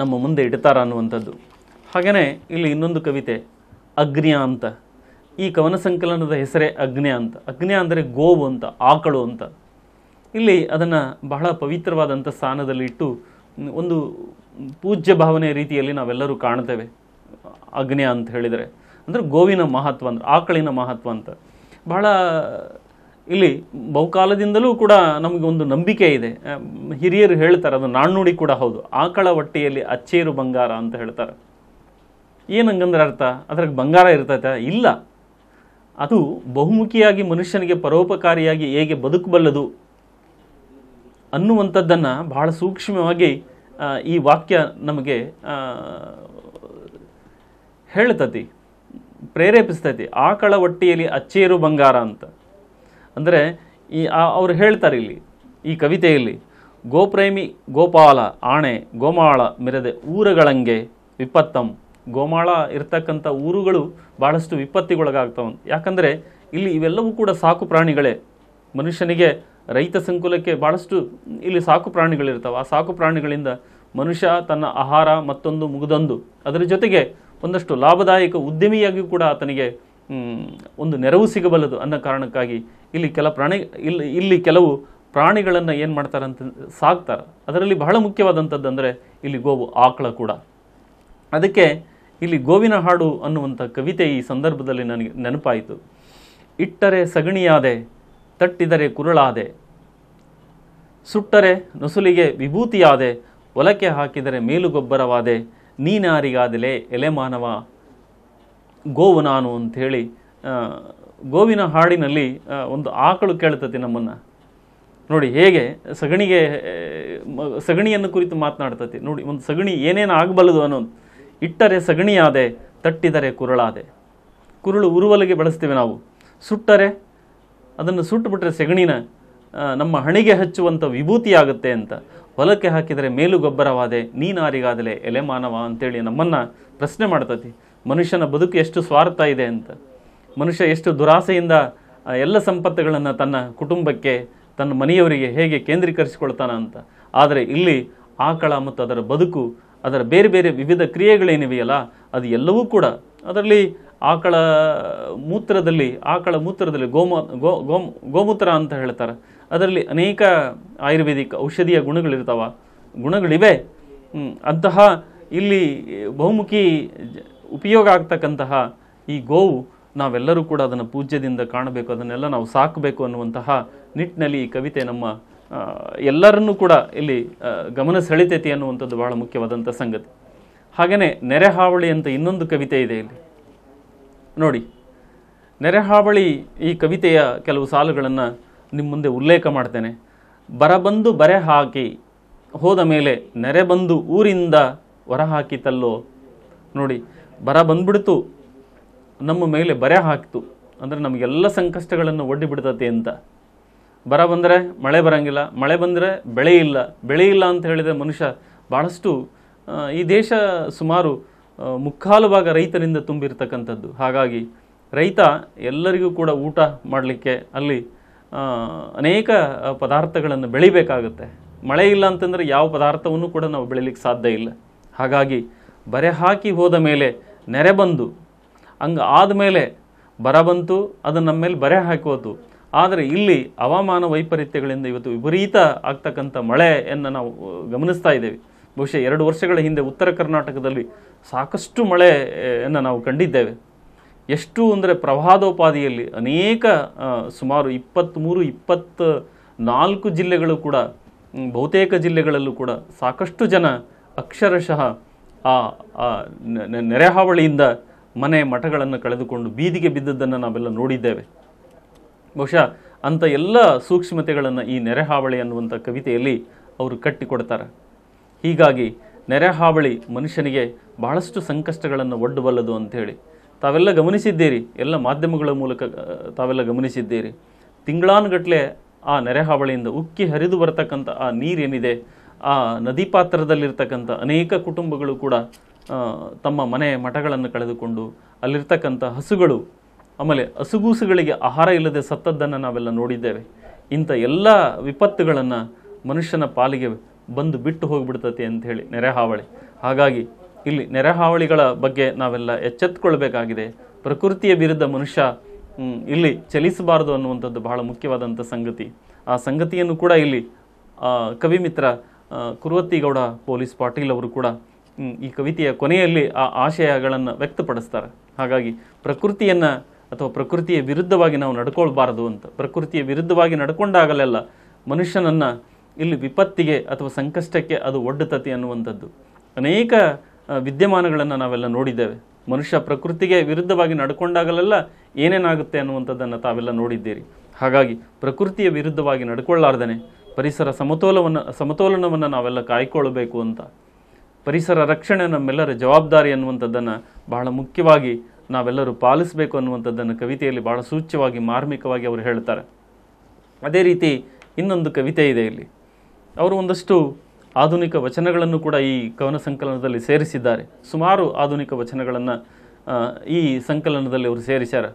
ನಮ್ಮ ಮುಂದೆ ಇಡ್ತಾರ ಅನ್ನುವಂಥದ್ದು ಹಾಗೆಯೇ ಇಲ್ಲಿ ಇನ್ನೊಂದು ಕವಿತೆ ಅಗ್ನ್ಯ ಅಂತ ಈ ಕವನ ಸಂಕಲನದ ಹೆಸರೇ ಅಗ್ನ್ಯ ಅಂತ ಅಗ್ನ್ಯ ಅಂದರೆ ಗೋವು ಅಂತ ಆಕಳು ಅಂತ ಇಲ್ಲಿ ಅದನ್ನು ಬಹಳ ಪವಿತ್ರವಾದಂಥ ಸ್ಥಾನದಲ್ಲಿ ಇಟ್ಟು ಒಂದು ಪೂಜ್ಯ ಭಾವನೆ ರೀತಿಯಲ್ಲಿ ನಾವೆಲ್ಲರೂ ಕಾಣ್ತೇವೆ ಅಗ್ನ್ಯ ಅಂತ ಹೇಳಿದರೆ ಅಂದರೆ ಗೋವಿನ ಮಹತ್ವ ಅಂತ ಆಕಳಿನ ಮಹತ್ವ ಅಂತ ಬಹಳ ಇಲ್ಲಿ ಬಹುಕಾಲದಿಂದಲೂ ಕೂಡ ನಮಗೆ ಒಂದು ನಂಬಿಕೆ ಇದೆ ಹಿರಿಯರು ಹೇಳ್ತಾರೆ ಅದು ನಾಣ್ಣುಡಿ ಕೂಡ ಹೌದು ಆಕಳ ಹೊಟ್ಟೆಯಲ್ಲಿ ಅಚ್ಚೇರು ಬಂಗಾರ ಅಂತ ಹೇಳ್ತಾರೆ ಏನು ಹಂಗಂದ್ರೆ ಅರ್ಥ ಅದ್ರಾಗ ಬಂಗಾರ ಇರ್ತೈತೆ ಇಲ್ಲ ಅದು ಬಹುಮುಖಿಯಾಗಿ ಮನುಷ್ಯನಿಗೆ ಪರೋಪಕಾರಿಯಾಗಿ ಹೇಗೆ ಬದುಕಬಲ್ಲದು ಅನ್ನುವಂಥದ್ದನ್ನು ಬಹಳ ಸೂಕ್ಷ್ಮವಾಗಿ ಈ ವಾಕ್ಯ ನಮಗೆ ಹೇಳ್ತತಿ ಪ್ರೇರೇಪಿಸ್ತೈತಿ ಆಕಳ ಕಳವಟ್ಟಿಯಲ್ಲಿ ಅಚ್ಚೇರು ಬಂಗಾರ ಅಂತ ಅಂದರೆ ಈ ಅವರು ಹೇಳ್ತಾರೆ ಇಲ್ಲಿ ಈ ಕವಿತೆಯಲ್ಲಿ ಗೋಪ್ರೇಮಿ ಗೋಪಾಲ ಆಣೆ ಗೋಮಾಳ ಮೆರೆದೆ ಊರಗಳಂಗೆ ವಿಪತ್ತಂ ಗೋಮಾಳ ಇರ್ತಕ್ಕಂಥ ಊರುಗಳು ಬಹಳಷ್ಟು ವಿಪತ್ತಿಗೊಳಗಾಗ್ತವೆ ಯಾಕಂದರೆ ಇಲ್ಲಿ ಇವೆಲ್ಲವೂ ಕೂಡ ಸಾಕು ಪ್ರಾಣಿಗಳೇ ಮನುಷ್ಯನಿಗೆ ರೈತ ಸಂಕುಲಕ್ಕೆ ಭಾಳಷ್ಟು ಇಲ್ಲಿ ಸಾಕು ಪ್ರಾಣಿಗಳಿರ್ತಾವೆ ಆ ಸಾಕು ಪ್ರಾಣಿಗಳಿಂದ ಮನುಷ್ಯ ತನ್ನ ಆಹಾರ ಮತ್ತೊಂದು ಮುಗಿದೊಂದು ಅದರ ಜೊತೆಗೆ ಒಂದಷ್ಟು ಲಾಭದಾಯಕ ಉದ್ಯಮಿಯಾಗಿ ಕೂಡ ಆತನಿಗೆ ಒಂದು ನೆರವು ಸಿಗಬಲ್ಲದು ಅನ್ನೋ ಕಾರಣಕ್ಕಾಗಿ ಇಲ್ಲಿ ಕೆಲ ಪ್ರಾಣಿ ಇಲ್ಲಿ ಇಲ್ಲಿ ಕೆಲವು ಪ್ರಾಣಿಗಳನ್ನು ಏನು ಮಾಡ್ತಾರಂತ ಸಾಕ್ತಾರೆ ಅದರಲ್ಲಿ ಬಹಳ ಮುಖ್ಯವಾದಂಥದ್ದು ಅಂದರೆ ಇಲ್ಲಿ ಗೋವು ಆಕಳ ಕೂಡ ಅದಕ್ಕೆ ಇಲ್ಲಿ ಗೋವಿನ ಹಾಡು ಅನ್ನುವಂಥ ಕವಿತೆ ಈ ಸಂದರ್ಭದಲ್ಲಿ ನನಗೆ ನೆನಪಾಯಿತು ಇಟ್ಟರೆ ಸಗಣಿಯಾದೆ ತಟ್ಟಿದರೆ ಕುರುಳಾದೆ ಸುಟ್ಟರೆ ನುಸುಲಿಗೆ ವಿಭೂತಿಯಾದೆ ಒಲಕೆ ಹಾಕಿದರೆ ಮೇಲುಗೊಬ್ಬರವಾದೆ ನೀನಾರಿಗಾದಲೇ ಎಲೆಮಾನವ ಗೋವು ನಾನು ಅಂಥೇಳಿ ಗೋವಿನ ಹಾಡಿನಲ್ಲಿ ಒಂದು ಆಕಳು ಕೇಳ್ತತಿ ನಮ್ಮನ್ನು ನೋಡಿ ಹೇಗೆ ಸಗಣಿಗೆ ಸಗಣಿಯನ್ನು ಕುರಿತು ಮಾತನಾಡ್ತತಿ ನೋಡಿ ಒಂದು ಸಗಣಿ ಏನೇನು ಆಗಬಲ್ಲದು ಅನ್ನೋದು ಇಟ್ಟರೆ ಸಗಣಿಯಾದೆ ತಟ್ಟಿದರೆ ಕುರುಳಾದೆ ಕುರುಳು ಉರುವಲಿಗೆ ಬಳಸ್ತೇವೆ ನಾವು ಸುಟ್ಟರೆ ಅದನ್ನು ಸುಟ್ಟುಬಿಟ್ರೆ ಸಗಣಿನ ನಮ್ಮ ಹಣಿಗೆ ಹಚ್ಚುವಂಥ ವಿಭೂತಿಯಾಗುತ್ತೆ ಅಂತ ಹೊಲಕ್ಕೆ ಹಾಕಿದರೆ ಮೇಲು ಗೊಬ್ಬರವಾದೆ ನೀನಾರಿಗಾದಲೆ ಎಲೆ ಮಾನವ ಅಂತೇಳಿ ನಮ್ಮನ್ನು ಪ್ರಶ್ನೆ ಮಾಡ್ತತಿ ಮನುಷ್ಯನ ಬದುಕು ಎಷ್ಟು ಸ್ವಾರ್ಥ ಇದೆ ಅಂತ ಮನುಷ್ಯ ಎಷ್ಟು ದುರಾಸೆಯಿಂದ ಎಲ್ಲ ಸಂಪತ್ತುಗಳನ್ನು ತನ್ನ ಕುಟುಂಬಕ್ಕೆ ತನ್ನ ಮನೆಯವರಿಗೆ ಹೇಗೆ ಕೇಂದ್ರೀಕರಿಸಿಕೊಳ್ತಾನ ಅಂತ ಆದರೆ ಇಲ್ಲಿ ಆಕಳ ಮತ್ತು ಅದರ ಬದುಕು ಅದರ ಬೇರೆ ಬೇರೆ ವಿವಿಧ ಕ್ರಿಯೆಗಳೇನಿವೆಯಲ್ಲ ಅದು ಎಲ್ಲವೂ ಕೂಡ ಅದರಲ್ಲಿ ಆಕಳ ಮೂತ್ರದಲ್ಲಿ ಆಕಳ ಮೂತ್ರದಲ್ಲಿ ಗೋಮ ಗೋ ಗೋಮೂತ್ರ ಅಂತ ಹೇಳ್ತಾರೆ ಅದರಲ್ಲಿ ಅನೇಕ ಆಯುರ್ವೇದಿಕ್ ಔಷಧೀಯ ಗುಣಗಳಿರ್ತಾವ ಗುಣಗಳಿವೆ ಅಂತಹ ಇಲ್ಲಿ ಬಹುಮುಖಿ ಉಪಯೋಗ ಆಗ್ತಕ್ಕಂತಹ ಈ ಗೋವು ನಾವೆಲ್ಲರೂ ಕೂಡ ಅದನ್ನು ಪೂಜ್ಯದಿಂದ ಕಾಣಬೇಕು ಅದನ್ನೆಲ್ಲ ನಾವು ಸಾಕಬೇಕು ಅನ್ನುವಂತಹ ನಿಟ್ಟಿನಲ್ಲಿ ಈ ಕವಿತೆ ನಮ್ಮ ಎಲ್ಲರನ್ನೂ ಕೂಡ ಇಲ್ಲಿ ಗಮನ ಸೆಳಿತೈತಿ ಅನ್ನುವಂಥದ್ದು ಬಹಳ ಮುಖ್ಯವಾದಂಥ ಸಂಗತಿ ಹಾಗೆಯೇ ನೆರೆಹಾವಳಿ ಅಂತ ಇನ್ನೊಂದು ಕವಿತೆ ಇದೆ ಇಲ್ಲಿ ನೋಡಿ ನೆರೆಹಾವಳಿ ಈ ಕವಿತೆಯ ಕೆಲವು ಸಾಲುಗಳನ್ನು ನಿಮ್ಮ ಮುಂದೆ ಉಲ್ಲೇಖ ಮಾಡ್ತೇನೆ ಬರಬಂದು ಬರೆ ಹಾಕಿ ಹೋದ ಮೇಲೆ ನೆರೆ ಬಂದು ಊರಿಂದ ಹೊರಹಾಕಿತಲ್ಲೋ ನೋಡಿ ಬರ ಬಂದ್ಬಿಡ್ತು ನಮ್ಮ ಮೇಲೆ ಬರೆ ಹಾಕ್ತು ಅಂದರೆ ನಮಗೆಲ್ಲ ಸಂಕಷ್ಟಗಳನ್ನು ಒಡ್ಡಿ ಅಂತ ಬರ ಬಂದರೆ ಮಳೆ ಬರೋಂಗಿಲ್ಲ ಮಳೆ ಬಂದರೆ ಬೆಳೆ ಇಲ್ಲ ಬೆಳೆ ಇಲ್ಲ ಅಂತ ಹೇಳಿದರೆ ಮನುಷ್ಯ ಭಾಳಷ್ಟು ಈ ದೇಶ ಸುಮಾರು ಮುಕ್ಕಾಲು ಭಾಗ ರೈತರಿಂದ ತುಂಬಿರ್ತಕ್ಕಂಥದ್ದು ಹಾಗಾಗಿ ರೈತ ಎಲ್ಲರಿಗೂ ಕೂಡ ಊಟ ಮಾಡಲಿಕ್ಕೆ ಅಲ್ಲಿ ಅನೇಕ ಪದಾರ್ಥಗಳನ್ನು ಬೆಳಿಬೇಕಾಗುತ್ತೆ ಮಳೆ ಇಲ್ಲ ಅಂತಂದರೆ ಯಾವ ಪದಾರ್ಥವನ್ನು ಕೂಡ ನಾವು ಬೆಳಿಲಿಕ್ಕೆ ಸಾಧ್ಯ ಇಲ್ಲ ಹಾಗಾಗಿ ಬರೆ ಹಾಕಿ ಹೋದ ಮೇಲೆ ನೆರೆ ಬಂದು ಹಂಗೆ ಆದಮೇಲೆ ಬರ ಬಂತು ಅದು ನಮ್ಮ ಮೇಲೆ ಬರೆ ಹಾಕೋದು ಆದರೆ ಇಲ್ಲಿ ಹವಾಮಾನ ವೈಪರೀತ್ಯಗಳಿಂದ ಇವತ್ತು ವಿಪರೀತ ಆಗ್ತಕ್ಕಂಥ ಮಳೆಯನ್ನು ನಾವು ಗಮನಿಸ್ತಾ ಇದ್ದೇವೆ ಬಹುಶಃ ಎರಡು ವರ್ಷಗಳ ಹಿಂದೆ ಉತ್ತರ ಕರ್ನಾಟಕದಲ್ಲಿ ಸಾಕಷ್ಟು ಮಳೆಯನ್ನು ನಾವು ಕಂಡಿದ್ದೇವೆ ಎಷ್ಟು ಅಂದರೆ ಪ್ರವಾದೋಪಾದಿಯಲ್ಲಿ ಅನೇಕ ಸುಮಾರು ಇಪ್ಪತ್ತ್ಮೂರು ಇಪ್ಪತ್ತ ನಾಲ್ಕು ಜಿಲ್ಲೆಗಳು ಕೂಡ ಬಹುತೇಕ ಜಿಲ್ಲೆಗಳಲ್ಲೂ ಕೂಡ ಸಾಕಷ್ಟು ಜನ ಅಕ್ಷರಶಃ ಆ ನೆರೆಹಾವಳಿಯಿಂದ ಮನೆ ಮಠಗಳನ್ನು ಕಳೆದುಕೊಂಡು ಬೀದಿಗೆ ಬಿದ್ದದ್ದನ್ನು ನಾವೆಲ್ಲ ನೋಡಿದ್ದೇವೆ ಬಹುಶಃ ಅಂಥ ಎಲ್ಲ ಸೂಕ್ಷ್ಮತೆಗಳನ್ನು ಈ ಹಾವಳಿ ಅನ್ನುವಂಥ ಕವಿತೆಯಲ್ಲಿ ಅವರು ಕಟ್ಟಿಕೊಡ್ತಾರೆ ಹೀಗಾಗಿ ಹಾವಳಿ ಮನುಷ್ಯನಿಗೆ ಬಹಳಷ್ಟು ಸಂಕಷ್ಟಗಳನ್ನು ಒಡ್ಡಬಲ್ಲದು ಅಂಥೇಳಿ ತಾವೆಲ್ಲ ಗಮನಿಸಿದ್ದೀರಿ ಎಲ್ಲ ಮಾಧ್ಯಮಗಳ ಮೂಲಕ ತಾವೆಲ್ಲ ಗಮನಿಸಿದ್ದೀರಿ ತಿಂಗಳಾನುಗಟ್ಟಲೆ ಆ ಹಾವಳಿಯಿಂದ ಉಕ್ಕಿ ಹರಿದು ಬರತಕ್ಕಂಥ ಆ ನೀರೇನಿದೆ ಆ ನದಿ ಪಾತ್ರದಲ್ಲಿರ್ತಕ್ಕಂಥ ಅನೇಕ ಕುಟುಂಬಗಳು ಕೂಡ ತಮ್ಮ ಮನೆ ಮಠಗಳನ್ನು ಕಳೆದುಕೊಂಡು ಅಲ್ಲಿರ್ತಕ್ಕಂಥ ಹಸುಗಳು ಆಮೇಲೆ ಹಸುಗೂಸುಗಳಿಗೆ ಆಹಾರ ಇಲ್ಲದೆ ಸತ್ತದ್ದನ್ನು ನಾವೆಲ್ಲ ನೋಡಿದ್ದೇವೆ ಇಂಥ ಎಲ್ಲ ವಿಪತ್ತುಗಳನ್ನು ಮನುಷ್ಯನ ಪಾಲಿಗೆ ಬಂದು ಬಿಟ್ಟು ಹೋಗಿಬಿಡ್ತತೆ ನೆರೆ ನೆರೆಹಾವಳಿ ಹಾಗಾಗಿ ಇಲ್ಲಿ ನೆರೆಹಾವಳಿಗಳ ಬಗ್ಗೆ ನಾವೆಲ್ಲ ಎಚ್ಚೆತ್ತುಕೊಳ್ಬೇಕಾಗಿದೆ ಪ್ರಕೃತಿಯ ವಿರುದ್ಧ ಮನುಷ್ಯ ಇಲ್ಲಿ ಚಲಿಸಬಾರದು ಅನ್ನುವಂಥದ್ದು ಬಹಳ ಮುಖ್ಯವಾದಂಥ ಸಂಗತಿ ಆ ಸಂಗತಿಯನ್ನು ಕೂಡ ಇಲ್ಲಿ ಕವಿಮಿತ್ರ ಕುರುವತ್ತಿಗೌಡ ಪೊಲೀಸ್ ಪಾಟೀಲ್ ಅವರು ಕೂಡ ಈ ಕವಿತೆಯ ಕೊನೆಯಲ್ಲಿ ಆ ಆಶಯಗಳನ್ನು ವ್ಯಕ್ತಪಡಿಸ್ತಾರೆ ಹಾಗಾಗಿ ಪ್ರಕೃತಿಯನ್ನು ಅಥವಾ ಪ್ರಕೃತಿಯ ವಿರುದ್ಧವಾಗಿ ನಾವು ನಡ್ಕೊಳ್ಬಾರ್ದು ಅಂತ ಪ್ರಕೃತಿಯ ವಿರುದ್ಧವಾಗಿ ನಡ್ಕೊಂಡಾಗಲೆಲ್ಲ ಮನುಷ್ಯನನ್ನು ಇಲ್ಲಿ ವಿಪತ್ತಿಗೆ ಅಥವಾ ಸಂಕಷ್ಟಕ್ಕೆ ಅದು ಒಡ್ಡತತಿ ಅನ್ನುವಂಥದ್ದು ಅನೇಕ ವಿದ್ಯಮಾನಗಳನ್ನು ನಾವೆಲ್ಲ ನೋಡಿದ್ದೇವೆ ಮನುಷ್ಯ ಪ್ರಕೃತಿಗೆ ವಿರುದ್ಧವಾಗಿ ನಡ್ಕೊಂಡಾಗಲೆಲ್ಲ ಏನೇನಾಗುತ್ತೆ ಅನ್ನುವಂಥದ್ದನ್ನು ತಾವೆಲ್ಲ ನೋಡಿದ್ದೀರಿ ಹಾಗಾಗಿ ಪ್ರಕೃತಿಯ ವಿರುದ್ಧವಾಗಿ ನಡ್ಕೊಳ್ಳಾರ್ದೇ ಪರಿಸರ ಸಮತೋಲವನ್ನು ಸಮತೋಲನವನ್ನು ನಾವೆಲ್ಲ ಕಾಯ್ಕೊಳ್ಬೇಕು ಅಂತ ಪರಿಸರ ರಕ್ಷಣೆ ನಮ್ಮೆಲ್ಲರ ಜವಾಬ್ದಾರಿ ಅನ್ನುವಂಥದ್ದನ್ನು ಬಹಳ ಮುಖ್ಯವಾಗಿ ನಾವೆಲ್ಲರೂ ಪಾಲಿಸಬೇಕು ಅನ್ನುವಂಥದ್ದನ್ನು ಕವಿತೆಯಲ್ಲಿ ಭಾಳ ಸೂಚ್ಯವಾಗಿ ಮಾರ್ಮಿಕವಾಗಿ ಅವರು ಹೇಳ್ತಾರೆ ಅದೇ ರೀತಿ ಇನ್ನೊಂದು ಕವಿತೆ ಇದೆ ಇಲ್ಲಿ ಅವರು ಒಂದಷ್ಟು ಆಧುನಿಕ ವಚನಗಳನ್ನು ಕೂಡ ಈ ಕವನ ಸಂಕಲನದಲ್ಲಿ ಸೇರಿಸಿದ್ದಾರೆ ಸುಮಾರು ಆಧುನಿಕ ವಚನಗಳನ್ನು ಈ ಸಂಕಲನದಲ್ಲಿ ಅವರು ಸೇರಿಸ್ಯಾರ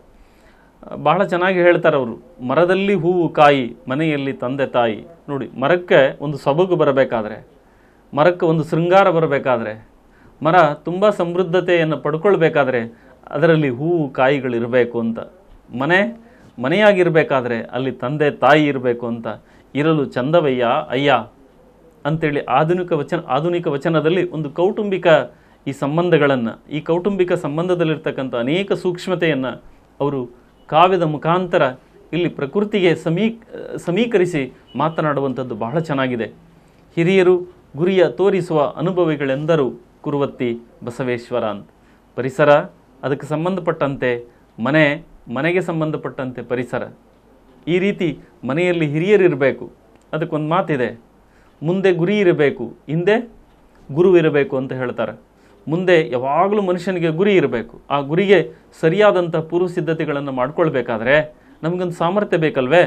ಬಹಳ ಚೆನ್ನಾಗಿ ಹೇಳ್ತಾರೆ ಅವರು ಮರದಲ್ಲಿ ಹೂವು ಕಾಯಿ ಮನೆಯಲ್ಲಿ ತಂದೆ ತಾಯಿ ನೋಡಿ ಮರಕ್ಕೆ ಒಂದು ಸೊಬಗು ಬರಬೇಕಾದ್ರೆ ಮರಕ್ಕೆ ಒಂದು ಶೃಂಗಾರ ಬರಬೇಕಾದ್ರೆ ಮರ ತುಂಬ ಸಮೃದ್ಧತೆಯನ್ನು ಪಡ್ಕೊಳ್ಬೇಕಾದ್ರೆ ಅದರಲ್ಲಿ ಹೂವು ಕಾಯಿಗಳಿರಬೇಕು ಅಂತ ಮನೆ ಮನೆಯಾಗಿರಬೇಕಾದ್ರೆ ಅಲ್ಲಿ ತಂದೆ ತಾಯಿ ಇರಬೇಕು ಅಂತ ಇರಲು ಚಂದವಯ್ಯ ಅಯ್ಯ ಅಂತೇಳಿ ಆಧುನಿಕ ವಚನ ಆಧುನಿಕ ವಚನದಲ್ಲಿ ಒಂದು ಕೌಟುಂಬಿಕ ಈ ಸಂಬಂಧಗಳನ್ನು ಈ ಕೌಟುಂಬಿಕ ಸಂಬಂಧದಲ್ಲಿರ್ತಕ್ಕಂಥ ಅನೇಕ ಸೂಕ್ಷ್ಮತೆಯನ್ನು ಅವರು ಕಾವ್ಯದ ಮುಖಾಂತರ ಇಲ್ಲಿ ಪ್ರಕೃತಿಗೆ ಸಮೀ ಸಮೀಕರಿಸಿ ಮಾತನಾಡುವಂಥದ್ದು ಬಹಳ ಚೆನ್ನಾಗಿದೆ ಹಿರಿಯರು ಗುರಿಯ ತೋರಿಸುವ ಅನುಭವಿಗಳೆಂದರೂ ಕುರುವತ್ತಿ ಬಸವೇಶ್ವರ ಅಂತ ಪರಿಸರ ಅದಕ್ಕೆ ಸಂಬಂಧಪಟ್ಟಂತೆ ಮನೆ ಮನೆಗೆ ಸಂಬಂಧಪಟ್ಟಂತೆ ಪರಿಸರ ಈ ರೀತಿ ಮನೆಯಲ್ಲಿ ಹಿರಿಯರಿರಬೇಕು ಅದಕ್ಕೊಂದು ಮಾತಿದೆ ಮುಂದೆ ಗುರಿ ಇರಬೇಕು ಹಿಂದೆ ಗುರು ಇರಬೇಕು ಅಂತ ಹೇಳ್ತಾರೆ ಮುಂದೆ ಯಾವಾಗಲೂ ಮನುಷ್ಯನಿಗೆ ಗುರಿ ಇರಬೇಕು ಆ ಗುರಿಗೆ ಸರಿಯಾದಂಥ ಪೂರ್ವ ಸಿದ್ಧತೆಗಳನ್ನು ಮಾಡ್ಕೊಳ್ಬೇಕಾದ್ರೆ ನಮಗೊಂದು ಸಾಮರ್ಥ್ಯ ಬೇಕಲ್ವೇ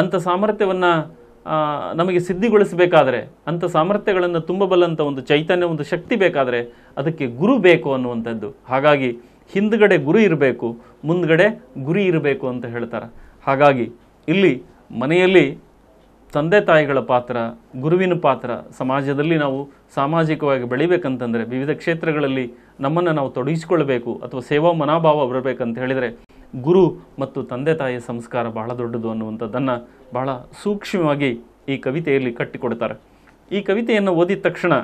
ಅಂಥ ಸಾಮರ್ಥ್ಯವನ್ನು ನಮಗೆ ಸಿದ್ಧಿಗೊಳಿಸಬೇಕಾದ್ರೆ ಅಂಥ ಸಾಮರ್ಥ್ಯಗಳನ್ನು ತುಂಬಬಲ್ಲಂಥ ಒಂದು ಚೈತನ್ಯ ಒಂದು ಶಕ್ತಿ ಬೇಕಾದರೆ ಅದಕ್ಕೆ ಗುರು ಬೇಕು ಅನ್ನುವಂಥದ್ದು ಹಾಗಾಗಿ ಹಿಂದ್ಗಡೆ ಗುರು ಇರಬೇಕು ಮುಂದ್ಗಡೆ ಗುರಿ ಇರಬೇಕು ಅಂತ ಹೇಳ್ತಾರೆ ಹಾಗಾಗಿ ಇಲ್ಲಿ ಮನೆಯಲ್ಲಿ ತಂದೆ ತಾಯಿಗಳ ಪಾತ್ರ ಗುರುವಿನ ಪಾತ್ರ ಸಮಾಜದಲ್ಲಿ ನಾವು ಸಾಮಾಜಿಕವಾಗಿ ಬೆಳಿಬೇಕಂತಂದರೆ ವಿವಿಧ ಕ್ಷೇತ್ರಗಳಲ್ಲಿ ನಮ್ಮನ್ನು ನಾವು ತೊಡಗಿಸಿಕೊಳ್ಳಬೇಕು ಅಥವಾ ಸೇವಾ ಮನೋಭಾವ ಬರಬೇಕಂತ ಹೇಳಿದರೆ ಗುರು ಮತ್ತು ತಂದೆ ತಾಯಿಯ ಸಂಸ್ಕಾರ ಬಹಳ ದೊಡ್ಡದು ಅನ್ನುವಂಥದ್ದನ್ನು ಬಹಳ ಸೂಕ್ಷ್ಮವಾಗಿ ಈ ಕವಿತೆಯಲ್ಲಿ ಕಟ್ಟಿಕೊಡ್ತಾರೆ ಈ ಕವಿತೆಯನ್ನು ಓದಿದ ತಕ್ಷಣ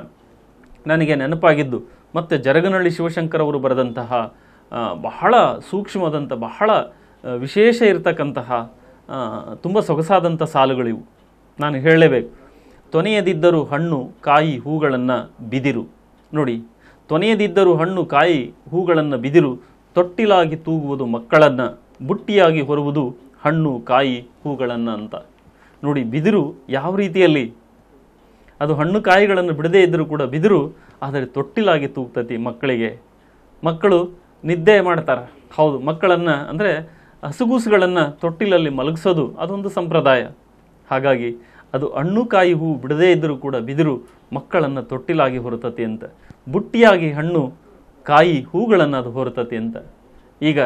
ನನಗೆ ನೆನಪಾಗಿದ್ದು ಮತ್ತು ಜರಗನಹಳ್ಳಿ ಶಿವಶಂಕರ್ ಅವರು ಬರೆದಂತಹ ಬಹಳ ಸೂಕ್ಷ್ಮವಾದಂಥ ಬಹಳ ವಿಶೇಷ ಇರತಕ್ಕಂತಹ ತುಂಬ ಸೊಗಸಾದಂಥ ಸಾಲುಗಳಿವು ನಾನು ಹೇಳಲೇಬೇಕು ತೊನೆಯದಿದ್ದರೂ ಹಣ್ಣು ಕಾಯಿ ಹೂಗಳನ್ನು ಬಿದಿರು ನೋಡಿ ತೊನೆಯದಿದ್ದರೂ ಹಣ್ಣು ಕಾಯಿ ಹೂಗಳನ್ನು ಬಿದಿರು ತೊಟ್ಟಿಲಾಗಿ ತೂಗುವುದು ಮಕ್ಕಳನ್ನು ಬುಟ್ಟಿಯಾಗಿ ಹೊರುವುದು ಹಣ್ಣು ಕಾಯಿ ಹೂಗಳನ್ನು ಅಂತ ನೋಡಿ ಬಿದಿರು ಯಾವ ರೀತಿಯಲ್ಲಿ ಅದು ಹಣ್ಣು ಕಾಯಿಗಳನ್ನು ಬಿಡದೇ ಇದ್ದರೂ ಕೂಡ ಬಿದಿರು ಆದರೆ ತೊಟ್ಟಿಲಾಗಿ ತೂಗ್ತತಿ ಮಕ್ಕಳಿಗೆ ಮಕ್ಕಳು ನಿದ್ದೆ ಮಾಡ್ತಾರೆ ಹೌದು ಮಕ್ಕಳನ್ನು ಅಂದರೆ ಹಸುಗೂಸುಗಳನ್ನು ತೊಟ್ಟಿಲಲ್ಲಿ ಮಲಗಿಸೋದು ಅದೊಂದು ಸಂಪ್ರದಾಯ ಹಾಗಾಗಿ ಅದು ಹಣ್ಣು ಕಾಯಿ ಹೂ ಬಿಡದೇ ಇದ್ದರೂ ಕೂಡ ಬಿದಿರು ಮಕ್ಕಳನ್ನು ತೊಟ್ಟಿಲಾಗಿ ಹೊರತತಿ ಅಂತ ಬುಟ್ಟಿಯಾಗಿ ಹಣ್ಣು ಕಾಯಿ ಹೂಗಳನ್ನು ಅದು ಹೊರತತಿ ಅಂತ ಈಗ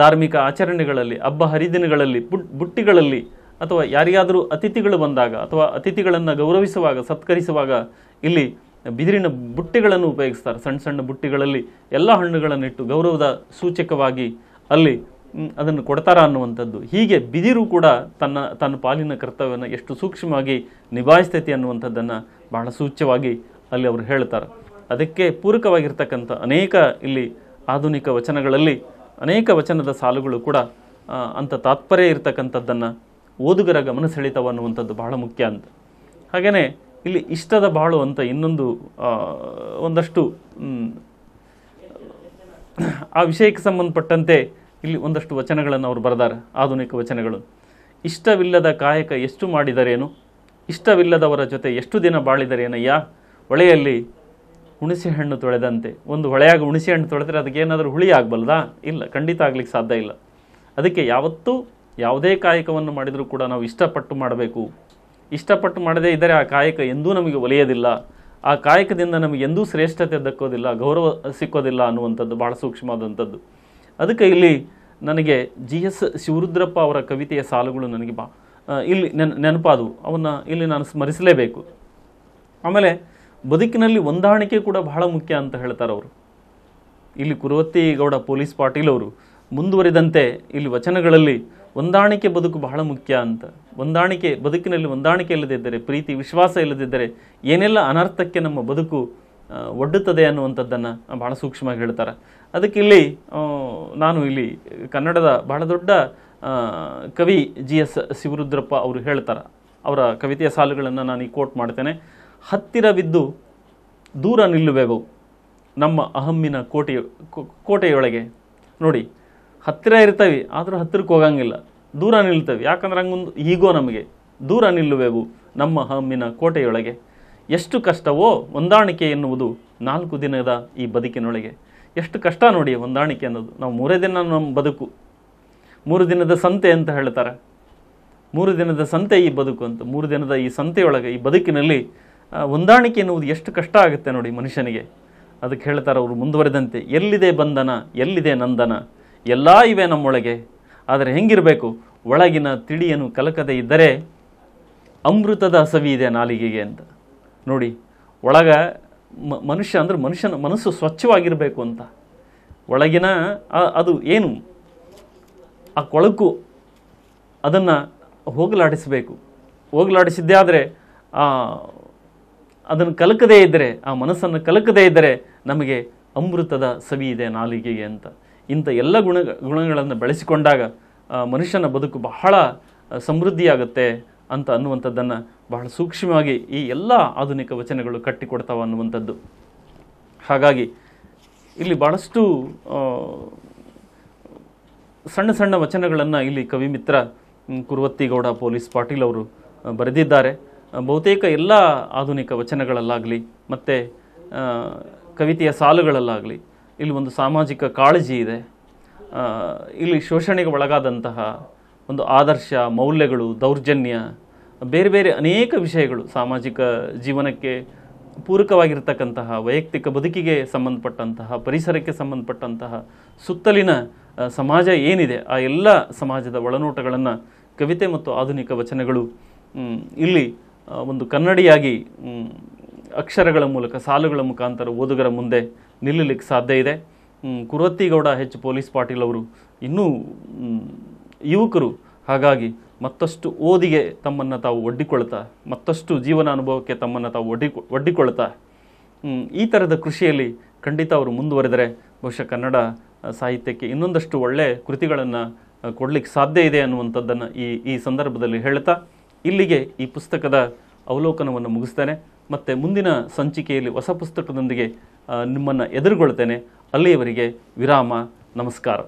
ಧಾರ್ಮಿಕ ಆಚರಣೆಗಳಲ್ಲಿ ಹಬ್ಬ ಹರಿದಿನಗಳಲ್ಲಿ ಬುಟ್ ಬುಟ್ಟಿಗಳಲ್ಲಿ ಅಥವಾ ಯಾರಿಗಾದರೂ ಅತಿಥಿಗಳು ಬಂದಾಗ ಅಥವಾ ಅತಿಥಿಗಳನ್ನು ಗೌರವಿಸುವಾಗ ಸತ್ಕರಿಸುವಾಗ ಇಲ್ಲಿ ಬಿದಿರಿನ ಬುಟ್ಟಿಗಳನ್ನು ಉಪಯೋಗಿಸ್ತಾರೆ ಸಣ್ಣ ಸಣ್ಣ ಬುಟ್ಟಿಗಳಲ್ಲಿ ಎಲ್ಲ ಹಣ್ಣುಗಳನ್ನಿಟ್ಟು ಗೌರವದ ಸೂಚಕವಾಗಿ ಅಲ್ಲಿ ಅದನ್ನು ಕೊಡ್ತಾರ ಅನ್ನುವಂಥದ್ದು ಹೀಗೆ ಬಿದಿರು ಕೂಡ ತನ್ನ ತನ್ನ ಪಾಲಿನ ಕರ್ತವ್ಯವನ್ನು ಎಷ್ಟು ಸೂಕ್ಷ್ಮವಾಗಿ ನಿಭಾಯಿಸ್ತೈತಿ ಅನ್ನುವಂಥದ್ದನ್ನು ಬಹಳ ಸೂಚ್ಯವಾಗಿ ಅಲ್ಲಿ ಅವರು ಹೇಳ್ತಾರೆ ಅದಕ್ಕೆ ಪೂರಕವಾಗಿರ್ತಕ್ಕಂಥ ಅನೇಕ ಇಲ್ಲಿ ಆಧುನಿಕ ವಚನಗಳಲ್ಲಿ ಅನೇಕ ವಚನದ ಸಾಲುಗಳು ಕೂಡ ಅಂಥ ತಾತ್ಪರ್ಯ ಇರತಕ್ಕಂಥದ್ದನ್ನು ಓದುಗರ ಗಮನ ಸೆಳೀತಾವ ಅನ್ನುವಂಥದ್ದು ಬಹಳ ಮುಖ್ಯ ಅಂತ ಹಾಗೆಯೇ ಇಲ್ಲಿ ಇಷ್ಟದ ಬಾಳು ಅಂತ ಇನ್ನೊಂದು ಒಂದಷ್ಟು ಆ ವಿಷಯಕ್ಕೆ ಸಂಬಂಧಪಟ್ಟಂತೆ ಇಲ್ಲಿ ಒಂದಷ್ಟು ವಚನಗಳನ್ನು ಅವರು ಬರೆದಾರೆ ಆಧುನಿಕ ವಚನಗಳು ಇಷ್ಟವಿಲ್ಲದ ಕಾಯಕ ಎಷ್ಟು ಮಾಡಿದರೇನು ಇಷ್ಟವಿಲ್ಲದವರ ಜೊತೆ ಎಷ್ಟು ದಿನ ಬಾಳಿದರೇನಯ್ಯ ಹೊಳೆಯಲ್ಲಿ ಹುಣಸೆ ಹಣ್ಣು ತೊಳೆದಂತೆ ಒಂದು ಹೊಳೆಯಾಗಿ ಹುಣಸೆಹಣ್ಣು ಹಣ್ಣು ಅದಕ್ಕೆ ಅದಕ್ಕೇನಾದರೂ ಹುಳಿ ಆಗಬಲ್ದಾ ಇಲ್ಲ ಖಂಡಿತ ಆಗ್ಲಿಕ್ಕೆ ಸಾಧ್ಯ ಇಲ್ಲ ಅದಕ್ಕೆ ಯಾವತ್ತೂ ಯಾವುದೇ ಕಾಯಕವನ್ನು ಮಾಡಿದರೂ ಕೂಡ ನಾವು ಇಷ್ಟಪಟ್ಟು ಮಾಡಬೇಕು ಇಷ್ಟಪಟ್ಟು ಮಾಡದೇ ಇದ್ದರೆ ಆ ಕಾಯಕ ಎಂದೂ ನಮಗೆ ಒಲಿಯೋದಿಲ್ಲ ಆ ಕಾಯಕದಿಂದ ನಮಗೆ ಎಂದೂ ಶ್ರೇಷ್ಠತೆ ದಕ್ಕೋದಿಲ್ಲ ಗೌರವ ಸಿಕ್ಕೋದಿಲ್ಲ ಅನ್ನುವಂಥದ್ದು ಭಾಳ ಸೂಕ್ಷ್ಮವಾದಂಥದ್ದು ಅದಕ್ಕೆ ಇಲ್ಲಿ ನನಗೆ ಜಿ ಎಸ್ ಶಿವರುದ್ರಪ್ಪ ಅವರ ಕವಿತೆಯ ಸಾಲುಗಳು ನನಗೆ ಬಾ ಇಲ್ಲಿ ನೆನ್ ನೆನಪಾದವು ಅವನ್ನು ಇಲ್ಲಿ ನಾನು ಸ್ಮರಿಸಲೇಬೇಕು ಆಮೇಲೆ ಬದುಕಿನಲ್ಲಿ ಹೊಂದಾಣಿಕೆ ಕೂಡ ಬಹಳ ಮುಖ್ಯ ಅಂತ ಹೇಳ್ತಾರೆ ಅವರು ಇಲ್ಲಿ ಕುರುವತ್ತಿಗೌಡ ಪೊಲೀಸ್ ಪಾಟೀಲ್ ಅವರು ಮುಂದುವರಿದಂತೆ ಇಲ್ಲಿ ವಚನಗಳಲ್ಲಿ ಹೊಂದಾಣಿಕೆ ಬದುಕು ಬಹಳ ಮುಖ್ಯ ಅಂತ ಹೊಂದಾಣಿಕೆ ಬದುಕಿನಲ್ಲಿ ಹೊಂದಾಣಿಕೆ ಇಲ್ಲದಿದ್ದರೆ ಪ್ರೀತಿ ವಿಶ್ವಾಸ ಇಲ್ಲದಿದ್ದರೆ ಏನೆಲ್ಲ ಅನರ್ಥಕ್ಕೆ ನಮ್ಮ ಬದುಕು ಒಡ್ಡುತ್ತದೆ ಅನ್ನುವಂಥದ್ದನ್ನು ಬಹಳ ಸೂಕ್ಷ್ಮವಾಗಿ ಹೇಳ್ತಾರೆ ಅದಕ್ಕೆ ಇಲ್ಲಿ ನಾನು ಇಲ್ಲಿ ಕನ್ನಡದ ಬಹಳ ದೊಡ್ಡ ಕವಿ ಜಿ ಎಸ್ ಶಿವರುದ್ರಪ್ಪ ಅವರು ಹೇಳ್ತಾರೆ ಅವರ ಕವಿತೆಯ ಸಾಲುಗಳನ್ನು ನಾನು ಈ ಕೋಟ್ ಮಾಡ್ತೇನೆ ಹತ್ತಿರವಿದ್ದು ದೂರ ನಿಲ್ಲುವೆವು ನಮ್ಮ ಅಹಮ್ಮಿನ ಕೋಟೆಯ ಕೋಟೆಯೊಳಗೆ ನೋಡಿ ಹತ್ತಿರ ಇರ್ತವೆ ಆದರೂ ಹತ್ತಿರಕ್ಕೆ ಹೋಗಂಗಿಲ್ಲ ದೂರ ನಿಲ್ತವೆ ಯಾಕಂದ್ರೆ ಹಂಗೊಂದು ಈಗೋ ನಮಗೆ ದೂರ ನಿಲ್ಲುವೆವು ನಮ್ಮ ಹಮ್ಮಿನ ಕೋಟೆಯೊಳಗೆ ಎಷ್ಟು ಕಷ್ಟವೋ ಹೊಂದಾಣಿಕೆ ಎನ್ನುವುದು ನಾಲ್ಕು ದಿನದ ಈ ಬದುಕಿನೊಳಗೆ ಎಷ್ಟು ಕಷ್ಟ ನೋಡಿ ಹೊಂದಾಣಿಕೆ ಅನ್ನೋದು ನಾವು ಮೂರೇ ದಿನ ನಮ್ಮ ಬದುಕು ಮೂರು ದಿನದ ಸಂತೆ ಅಂತ ಹೇಳ್ತಾರೆ ಮೂರು ದಿನದ ಸಂತೆ ಈ ಬದುಕು ಅಂತ ಮೂರು ದಿನದ ಈ ಸಂತೆಯೊಳಗೆ ಈ ಬದುಕಿನಲ್ಲಿ ಹೊಂದಾಣಿಕೆ ಎನ್ನುವುದು ಎಷ್ಟು ಕಷ್ಟ ಆಗುತ್ತೆ ನೋಡಿ ಮನುಷ್ಯನಿಗೆ ಅದಕ್ಕೆ ಹೇಳ್ತಾರೆ ಅವರು ಮುಂದುವರೆದಂತೆ ಎಲ್ಲಿದೆ ಬಂಧನ ಎಲ್ಲಿದೆ ನಂದನ ಎಲ್ಲ ಇವೆ ನಮ್ಮೊಳಗೆ ಆದರೆ ಹೆಂಗಿರಬೇಕು ಒಳಗಿನ ತಿಳಿಯನ್ನು ಕಲಕದೆ ಇದ್ದರೆ ಅಮೃತದ ಹಸವಿ ಇದೆ ನಾಲಿಗೆಗೆ ಅಂತ ನೋಡಿ ಒಳಗ ಮನುಷ್ಯ ಅಂದರೆ ಮನುಷ್ಯನ ಮನಸ್ಸು ಸ್ವಚ್ಛವಾಗಿರಬೇಕು ಅಂತ ಒಳಗಿನ ಅದು ಏನು ಆ ಕೊಳಕು ಅದನ್ನು ಹೋಗಲಾಡಿಸಬೇಕು ಹೋಗಲಾಡಿಸಿದ್ದೇ ಆದರೆ ಅದನ್ನು ಕಲಕದೇ ಇದ್ದರೆ ಆ ಮನಸ್ಸನ್ನು ಕಲಕದೇ ಇದ್ದರೆ ನಮಗೆ ಅಮೃತದ ಸವಿ ಇದೆ ನಾಲಿಗೆಗೆ ಅಂತ ಇಂಥ ಎಲ್ಲ ಗುಣ ಗುಣಗಳನ್ನು ಬೆಳೆಸಿಕೊಂಡಾಗ ಮನುಷ್ಯನ ಬದುಕು ಬಹಳ ಸಮೃದ್ಧಿಯಾಗುತ್ತೆ ಅಂತ ಅನ್ನುವಂಥದ್ದನ್ನು ಬಹಳ ಸೂಕ್ಷ್ಮವಾಗಿ ಈ ಎಲ್ಲ ಆಧುನಿಕ ವಚನಗಳು ಕಟ್ಟಿಕೊಡ್ತಾವೆ ಅನ್ನುವಂಥದ್ದು ಹಾಗಾಗಿ ಇಲ್ಲಿ ಭಾಳಷ್ಟು ಸಣ್ಣ ಸಣ್ಣ ವಚನಗಳನ್ನು ಇಲ್ಲಿ ಕವಿಮಿತ್ರ ಕುರುವತ್ತಿಗೌಡ ಪೊಲೀಸ್ ಪಾಟೀಲ್ ಅವರು ಬರೆದಿದ್ದಾರೆ ಬಹುತೇಕ ಎಲ್ಲ ಆಧುನಿಕ ವಚನಗಳಲ್ಲಾಗಲಿ ಮತ್ತು ಕವಿತೆಯ ಸಾಲುಗಳಲ್ಲಾಗಲಿ ಇಲ್ಲಿ ಒಂದು ಸಾಮಾಜಿಕ ಕಾಳಜಿ ಇದೆ ಇಲ್ಲಿ ಶೋಷಣೆಗೆ ಒಳಗಾದಂತಹ ಒಂದು ಆದರ್ಶ ಮೌಲ್ಯಗಳು ದೌರ್ಜನ್ಯ ಬೇರೆ ಬೇರೆ ಅನೇಕ ವಿಷಯಗಳು ಸಾಮಾಜಿಕ ಜೀವನಕ್ಕೆ ಪೂರಕವಾಗಿರ್ತಕ್ಕಂತಹ ವೈಯಕ್ತಿಕ ಬದುಕಿಗೆ ಸಂಬಂಧಪಟ್ಟಂತಹ ಪರಿಸರಕ್ಕೆ ಸಂಬಂಧಪಟ್ಟಂತಹ ಸುತ್ತಲಿನ ಸಮಾಜ ಏನಿದೆ ಆ ಎಲ್ಲ ಸಮಾಜದ ಒಳನೋಟಗಳನ್ನು ಕವಿತೆ ಮತ್ತು ಆಧುನಿಕ ವಚನಗಳು ಇಲ್ಲಿ ಒಂದು ಕನ್ನಡಿಯಾಗಿ ಅಕ್ಷರಗಳ ಮೂಲಕ ಸಾಲುಗಳ ಮುಖಾಂತರ ಓದುಗರ ಮುಂದೆ ನಿಲ್ಲಲಿಕ್ಕೆ ಸಾಧ್ಯ ಇದೆ ಕುರತ್ತಿಗೌಡ ಹೆಚ್ ಪೊಲೀಸ್ ಪಾಟೀಲ್ ಅವರು ಇನ್ನೂ ಯುವಕರು ಹಾಗಾಗಿ ಮತ್ತಷ್ಟು ಓದಿಗೆ ತಮ್ಮನ್ನು ತಾವು ಒಡ್ಡಿಕೊಳ್ತಾ ಮತ್ತಷ್ಟು ಜೀವನ ಅನುಭವಕ್ಕೆ ತಮ್ಮನ್ನು ತಾವು ಒಡ್ಡಿ ಒಡ್ಡಿಕೊಳ್ತಾ ಈ ಥರದ ಕೃಷಿಯಲ್ಲಿ ಖಂಡಿತ ಅವರು ಮುಂದುವರೆದರೆ ಬಹುಶಃ ಕನ್ನಡ ಸಾಹಿತ್ಯಕ್ಕೆ ಇನ್ನೊಂದಷ್ಟು ಒಳ್ಳೆ ಕೃತಿಗಳನ್ನು ಕೊಡಲಿಕ್ಕೆ ಸಾಧ್ಯ ಇದೆ ಅನ್ನುವಂಥದ್ದನ್ನು ಈ ಈ ಸಂದರ್ಭದಲ್ಲಿ ಹೇಳ್ತಾ ಇಲ್ಲಿಗೆ ಈ ಪುಸ್ತಕದ ಅವಲೋಕನವನ್ನು ಮುಗಿಸ್ತೇನೆ ಮತ್ತು ಮುಂದಿನ ಸಂಚಿಕೆಯಲ್ಲಿ ಹೊಸ ಪುಸ್ತಕದೊಂದಿಗೆ ನಿಮ್ಮನ್ನು ಎದುರುಗೊಳ್ತೇನೆ ಅಲ್ಲಿಯವರಿಗೆ ವಿರಾಮ ನಮಸ್ಕಾರ